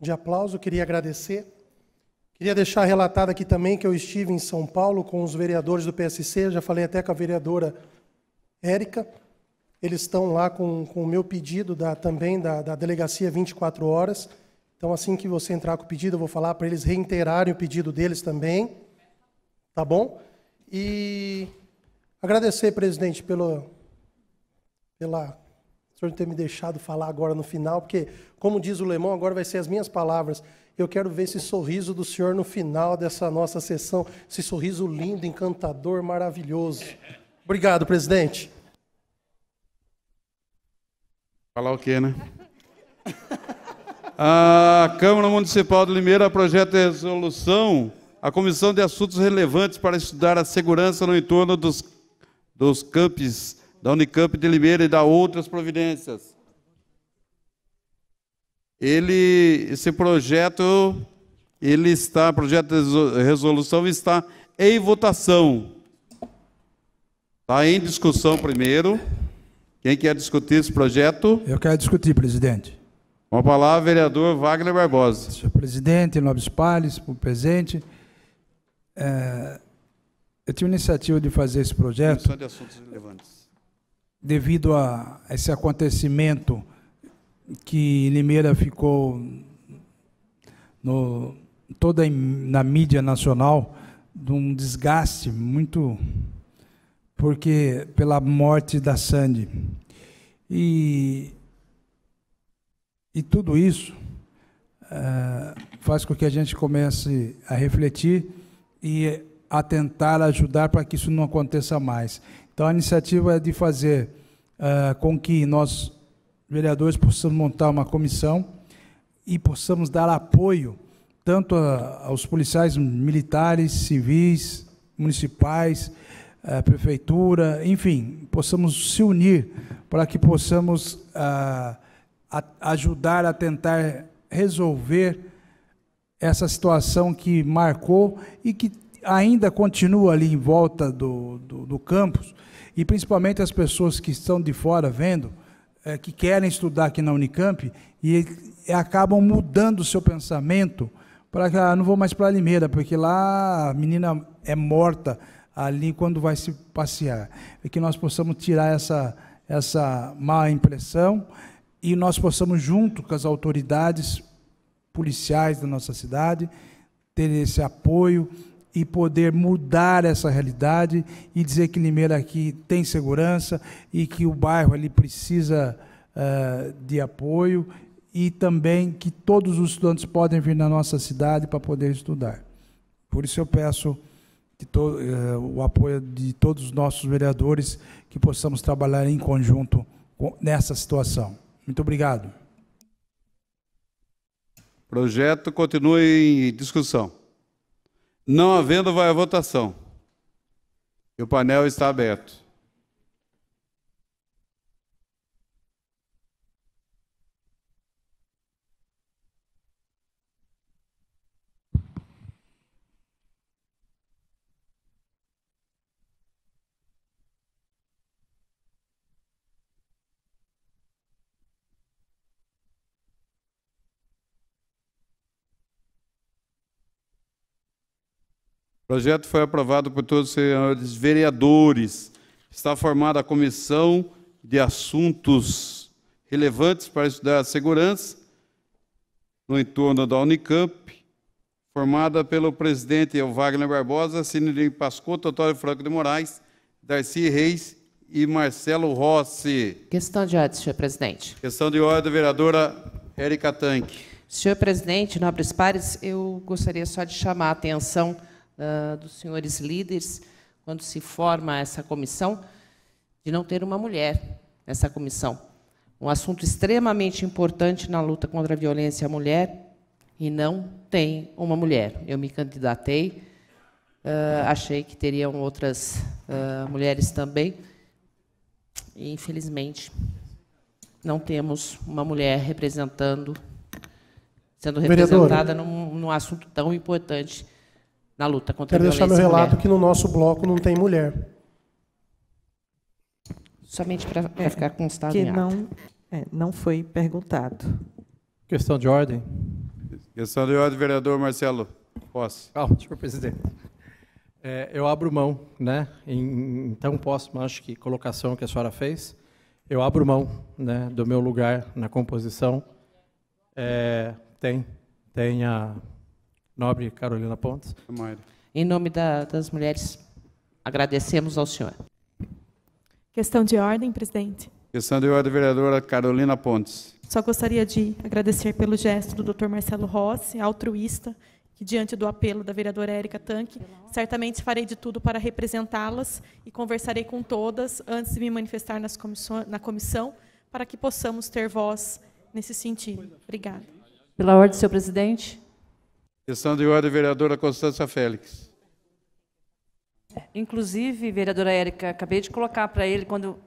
de aplauso, queria agradecer. Queria deixar relatado aqui também que eu estive em São Paulo com os vereadores do PSC, já falei até com a vereadora Érica. Eles estão lá com, com o meu pedido da, também da, da Delegacia 24 Horas então, assim que você entrar com o pedido, eu vou falar para eles reiterarem o pedido deles também. Tá bom? E agradecer, presidente, pelo, pela o senhor ter me deixado falar agora no final, porque, como diz o Lemão, agora vai ser as minhas palavras. Eu quero ver esse sorriso do senhor no final dessa nossa sessão, esse sorriso lindo, encantador, maravilhoso. Obrigado, presidente. Falar o quê, né? A Câmara Municipal de Limeira projeta de resolução a Comissão de Assuntos Relevantes para estudar a segurança no entorno dos, dos campos da Unicamp de Limeira e da outras providências. Ele, esse projeto, ele está, projeto de resolução está em votação. Está em discussão primeiro. Quem quer discutir esse projeto? Eu quero discutir, presidente. Uma palavra, vereador Wagner Barbosa. Senhor presidente, nobres pares, por presente. É, eu tive a iniciativa de fazer esse projeto. de assuntos relevantes. Devido a esse acontecimento que Limeira ficou no, toda na mídia nacional de um desgaste muito porque pela morte da Sandy e e tudo isso é, faz com que a gente comece a refletir e a tentar ajudar para que isso não aconteça mais. Então, a iniciativa é de fazer é, com que nós, vereadores, possamos montar uma comissão e possamos dar apoio tanto a, aos policiais militares, civis, municipais, a é, prefeitura, enfim, possamos se unir para que possamos. É, a ajudar a tentar resolver essa situação que marcou e que ainda continua ali em volta do, do, do campus, e principalmente as pessoas que estão de fora vendo, é, que querem estudar aqui na Unicamp e, e acabam mudando o seu pensamento para que ah, não vou mais para Limeira, porque lá a menina é morta ali quando vai se passear. E que nós possamos tirar essa, essa má impressão e nós possamos, junto com as autoridades policiais da nossa cidade, ter esse apoio e poder mudar essa realidade e dizer que Limeira aqui tem segurança e que o bairro ali precisa uh, de apoio e também que todos os estudantes podem vir na nossa cidade para poder estudar. Por isso eu peço to, uh, o apoio de todos os nossos vereadores que possamos trabalhar em conjunto com, nessa situação. Muito obrigado. Projeto continua em discussão. Não havendo, vai à votação. E o painel está aberto. O projeto foi aprovado por todos os senhores vereadores. Está formada a Comissão de Assuntos Relevantes para estudar a segurança no entorno da Unicamp, formada pelo presidente Wagner Barbosa, Cine Pascô, Totório Franco de Moraes, Darcy Reis e Marcelo Rossi. Questão de ordem, senhor presidente. Questão de ordem, vereadora Érica Tanque. Senhor presidente, nobres pares, eu gostaria só de chamar a atenção uh, dos senhores líderes, quando se forma essa comissão, de não ter uma mulher nessa comissão. Um assunto extremamente importante na luta contra a violência à mulher, e não tem uma mulher. Eu me candidatei, uh, achei que teriam outras uh, mulheres também, e, infelizmente, não temos uma mulher representando, sendo representada num, num assunto tão importante na luta contra Quero a violência. Quero deixar meu relato mulher. que no nosso bloco não tem mulher. Somente para é, ficar constado que não é, não foi perguntado. Questão de ordem. Questão de ordem, vereador Marcelo. Posso. Calma, senhor presidente. É, eu abro mão, né? Em, então posso, mas acho que colocação que a senhora fez, eu abro mão, né, do meu lugar na composição. É, tem, tem a Nobre Carolina Pontes. Mário. Em nome da, das mulheres, agradecemos ao senhor. Questão de ordem, presidente. Questão de ordem, vereadora Carolina Pontes. Só gostaria de agradecer pelo gesto do Dr. Marcelo Rossi, altruísta, que diante do apelo da vereadora Érica Tanque, certamente farei de tudo para representá-las e conversarei com todas antes de me manifestar na comissão, para que possamos ter voz nesse sentido. Obrigada. Pela ordem, senhor presidente. Questão de ordem, vereadora Constância Félix. É, inclusive, vereadora Érica, acabei de colocar para ele, quando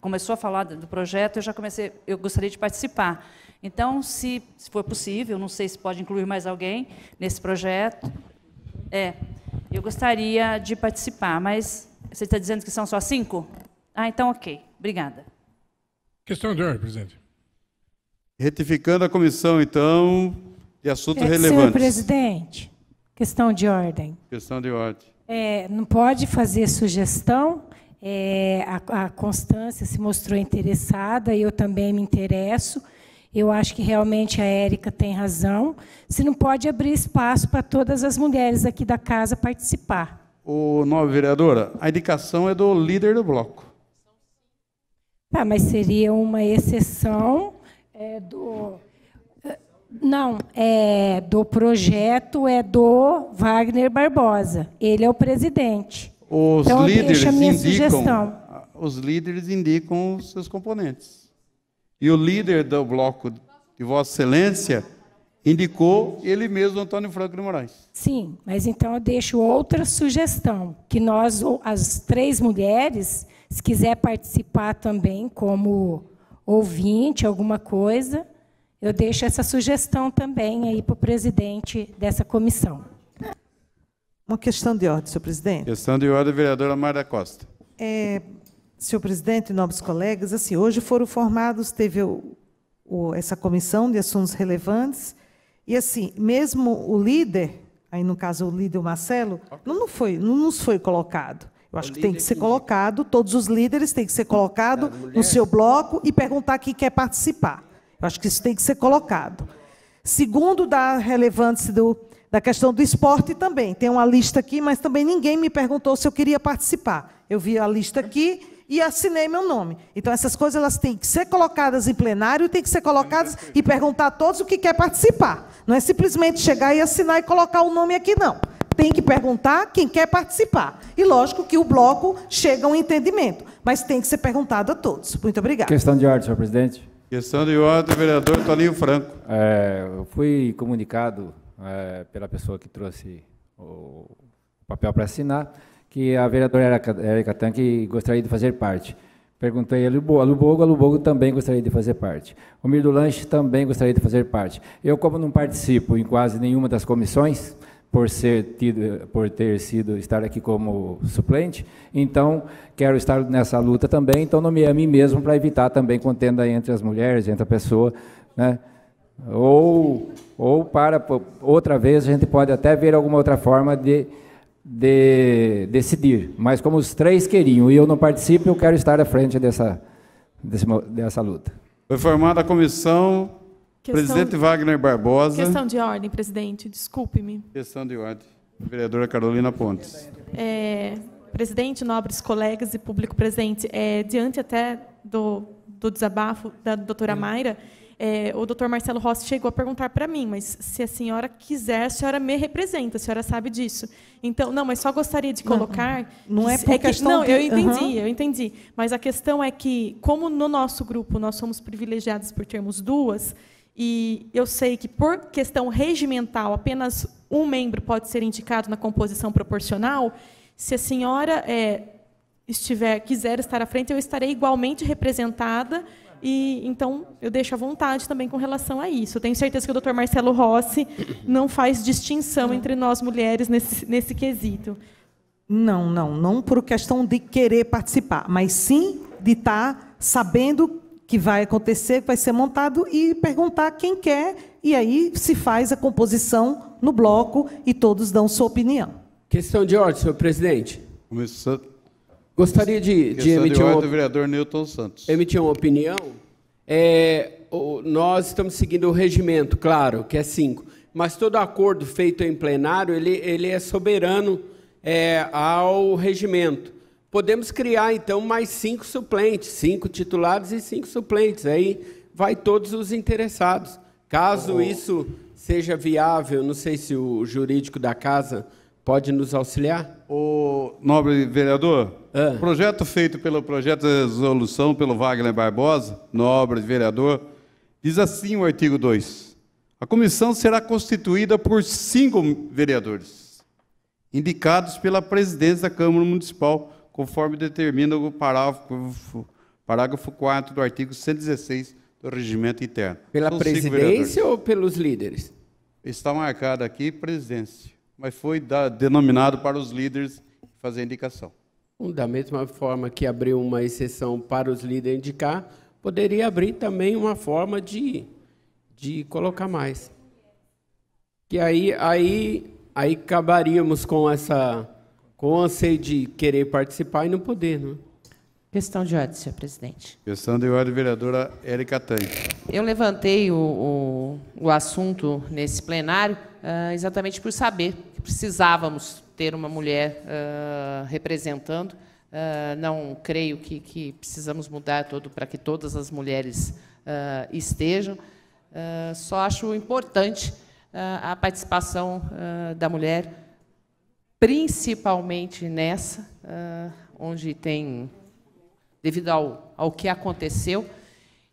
começou a falar do projeto, eu já comecei, eu gostaria de participar. Então, se, se for possível, não sei se pode incluir mais alguém nesse projeto. É, eu gostaria de participar, mas você está dizendo que são só cinco? Ah, então ok. Obrigada. Questão de ordem, presidente. Retificando a comissão, então, e assuntos é, relevantes. Senhor presidente, questão de ordem. Questão de ordem. É, não pode fazer sugestão. É, a, a Constância se mostrou interessada, eu também me interesso. Eu acho que realmente a Érica tem razão. Se não pode abrir espaço para todas as mulheres aqui da casa participar. O nova vereadora, a indicação é do líder do bloco. Tá, mas seria uma exceção é, do não, é do projeto é do Wagner Barbosa. Ele é o presidente. Os então, líderes deixa a minha indicam, sugestão. Os líderes indicam os seus componentes. E o líder do bloco de Vossa Excelência indicou ele mesmo, Antônio Franco de Moraes. Sim, mas então eu deixo outra sugestão, que nós, as três mulheres, se quiser participar também como ouvinte, alguma coisa, eu deixo essa sugestão também aí para o presidente dessa comissão. Uma questão de ordem, senhor presidente. Questão de ordem, vereadora Mara Costa. É, senhor presidente, nobres colegas, assim, hoje foram formados, teve o, o, essa comissão de assuntos relevantes, e assim, mesmo o líder, aí no caso o líder Marcelo, não, não, foi, não nos foi colocado. Eu é acho que tem que ser colocado, todos os líderes têm que ser colocado no seu bloco e perguntar quem quer participar. Eu acho que isso tem que ser colocado. Segundo, da relevância do, da questão do esporte também. Tem uma lista aqui, mas também ninguém me perguntou se eu queria participar. Eu vi a lista aqui e assinei meu nome. Então, essas coisas elas têm que ser colocadas em plenário, têm que ser colocadas e perguntar a todos o que quer participar. Não é simplesmente chegar e assinar e colocar o nome aqui, não. Tem que perguntar quem quer participar. E lógico que o bloco chega a um entendimento, mas tem que ser perguntado a todos. Muito obrigada. Questão de ordem, senhor presidente. Questão de ordem, vereador Toninho Franco. É, eu fui comunicado é, pela pessoa que trouxe o papel para assinar que a vereadora Erika Tanque gostaria de fazer parte. Perguntei a Lubogo, a Lubogo, a Lubogo também gostaria de fazer parte. O do Lanche também gostaria de fazer parte. Eu, como não participo em quase nenhuma das comissões, por ser tido, por ter sido estar aqui como suplente. Então, quero estar nessa luta também, então nomeei a mim mesmo para evitar também contenda entre as mulheres, entre a pessoa, né? Ou ou para outra vez a gente pode até ver alguma outra forma de, de decidir, mas como os três queriam e eu não participo, eu quero estar à frente dessa dessa, dessa luta. Foi formada a comissão presidente de... Wagner Barbosa. Questão de ordem, presidente, desculpe-me. Questão de ordem. Vereadora Carolina Pontes. É, presidente, nobres colegas e público presente, é, diante até do, do desabafo da doutora Mayra, é, o doutor Marcelo Rossi chegou a perguntar para mim, mas se a senhora quiser, a senhora me representa, a senhora sabe disso. Então, não, mas só gostaria de colocar. Não, não é por é que, Não, de... eu entendi, uhum. eu entendi. Mas a questão é que, como no nosso grupo nós somos privilegiados por termos duas, e eu sei que, por questão regimental, apenas um membro pode ser indicado na composição proporcional. Se a senhora é, estiver, quiser estar à frente, eu estarei igualmente representada. E então eu deixo à vontade também com relação a isso. Eu tenho certeza que o Dr. Marcelo Rossi não faz distinção entre nós mulheres nesse, nesse quesito. Não, não, não por questão de querer participar, mas sim de estar tá sabendo que vai acontecer, vai ser montado, e perguntar quem quer, e aí se faz a composição no bloco e todos dão sua opinião. Questão de ordem, senhor presidente. Começando. Gostaria de, de emitir de ordem, uma... vereador Newton Santos. Emitir uma opinião. É, nós estamos seguindo o regimento, claro, que é cinco. Mas todo acordo feito em plenário ele, ele é soberano é, ao regimento. Podemos criar, então, mais cinco suplentes, cinco titulares e cinco suplentes. Aí vai todos os interessados. Caso isso seja viável, não sei se o jurídico da casa pode nos auxiliar? O nobre vereador, ah. projeto feito pelo projeto de resolução pelo Wagner Barbosa, nobre vereador, diz assim o artigo 2. A comissão será constituída por cinco vereadores, indicados pela presidência da Câmara Municipal, conforme determina o parágrafo, parágrafo 4 do artigo 116 do Regimento Interno. Pela presidência ou pelos líderes? Está marcado aqui presidência, mas foi da, denominado para os líderes fazer indicação. Então, da mesma forma que abriu uma exceção para os líderes indicar, poderia abrir também uma forma de, de colocar mais. Que aí, aí, aí acabaríamos com essa com anseio de querer participar e não poder, não né? Questão de ordem, senhor presidente. Questão de ordem, vereadora Érica Tanque. Eu levantei o, o, o, assunto nesse plenário uh, exatamente por saber que precisávamos ter uma mulher uh, representando. Uh, não creio que, que, precisamos mudar todo para que todas as mulheres estejam. só acho importante a participação da mulher principalmente nessa, uh, onde tem, devido ao, ao que aconteceu.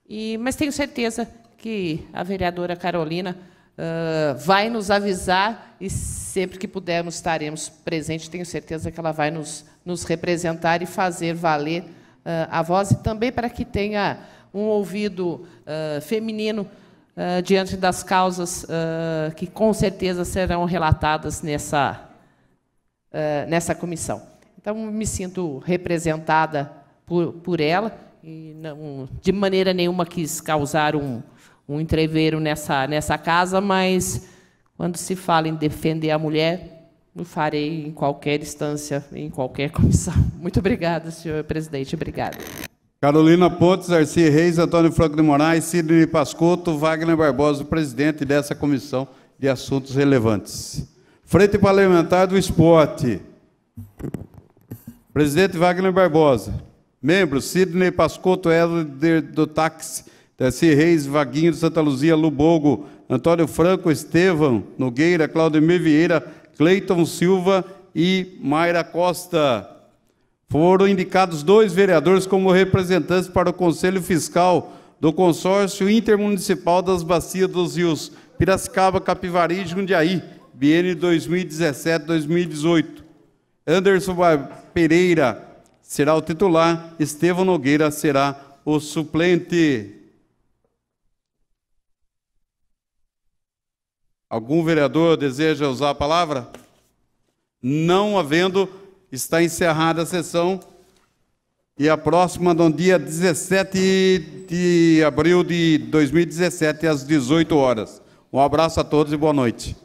E, mas tenho certeza que a vereadora Carolina uh, vai nos avisar e sempre que pudermos estaremos presentes. Tenho certeza que ela vai nos, nos representar e fazer valer uh, a voz e também para que tenha um ouvido feminino diante das causas que com certeza serão relatadas nessa nessa comissão. Então, me sinto representada por, por ela e não, de maneira nenhuma quis causar um, um entreveiro nessa, nessa casa, mas quando se fala em defender a mulher, o farei em qualquer instância, em qualquer comissão. Muito obrigada, senhor presidente. Obrigada. Carolina Pontes, Arci Reis, Antônio Franco de Moraes, Sidney Pascotto, Wagner Barbosa, presidente dessa comissão de assuntos relevantes. Frente Parlamentar do Esporte. Presidente Wagner Barbosa. Membros: Sidney Pascotto, Helder do Táxi, Tessi Reis, Vaguinho de Santa Luzia, Lubogo, Antônio Franco, Estevam Nogueira, Claudemir Vieira, Cleiton Silva e Mayra Costa. Foram indicados dois vereadores como representantes para o Conselho Fiscal do Consórcio Intermunicipal das Bacias dos Rios Piracicaba, Capivari e Jundiaí, biênio 2017-2018. Anderson Pereira será o titular, Estevão Nogueira será o suplente. Algum vereador deseja usar a palavra? Não havendo, está encerrada a sessão. E a próxima, no dia 17 de abril de 2017, às 18 horas. Um abraço a todos e boa noite.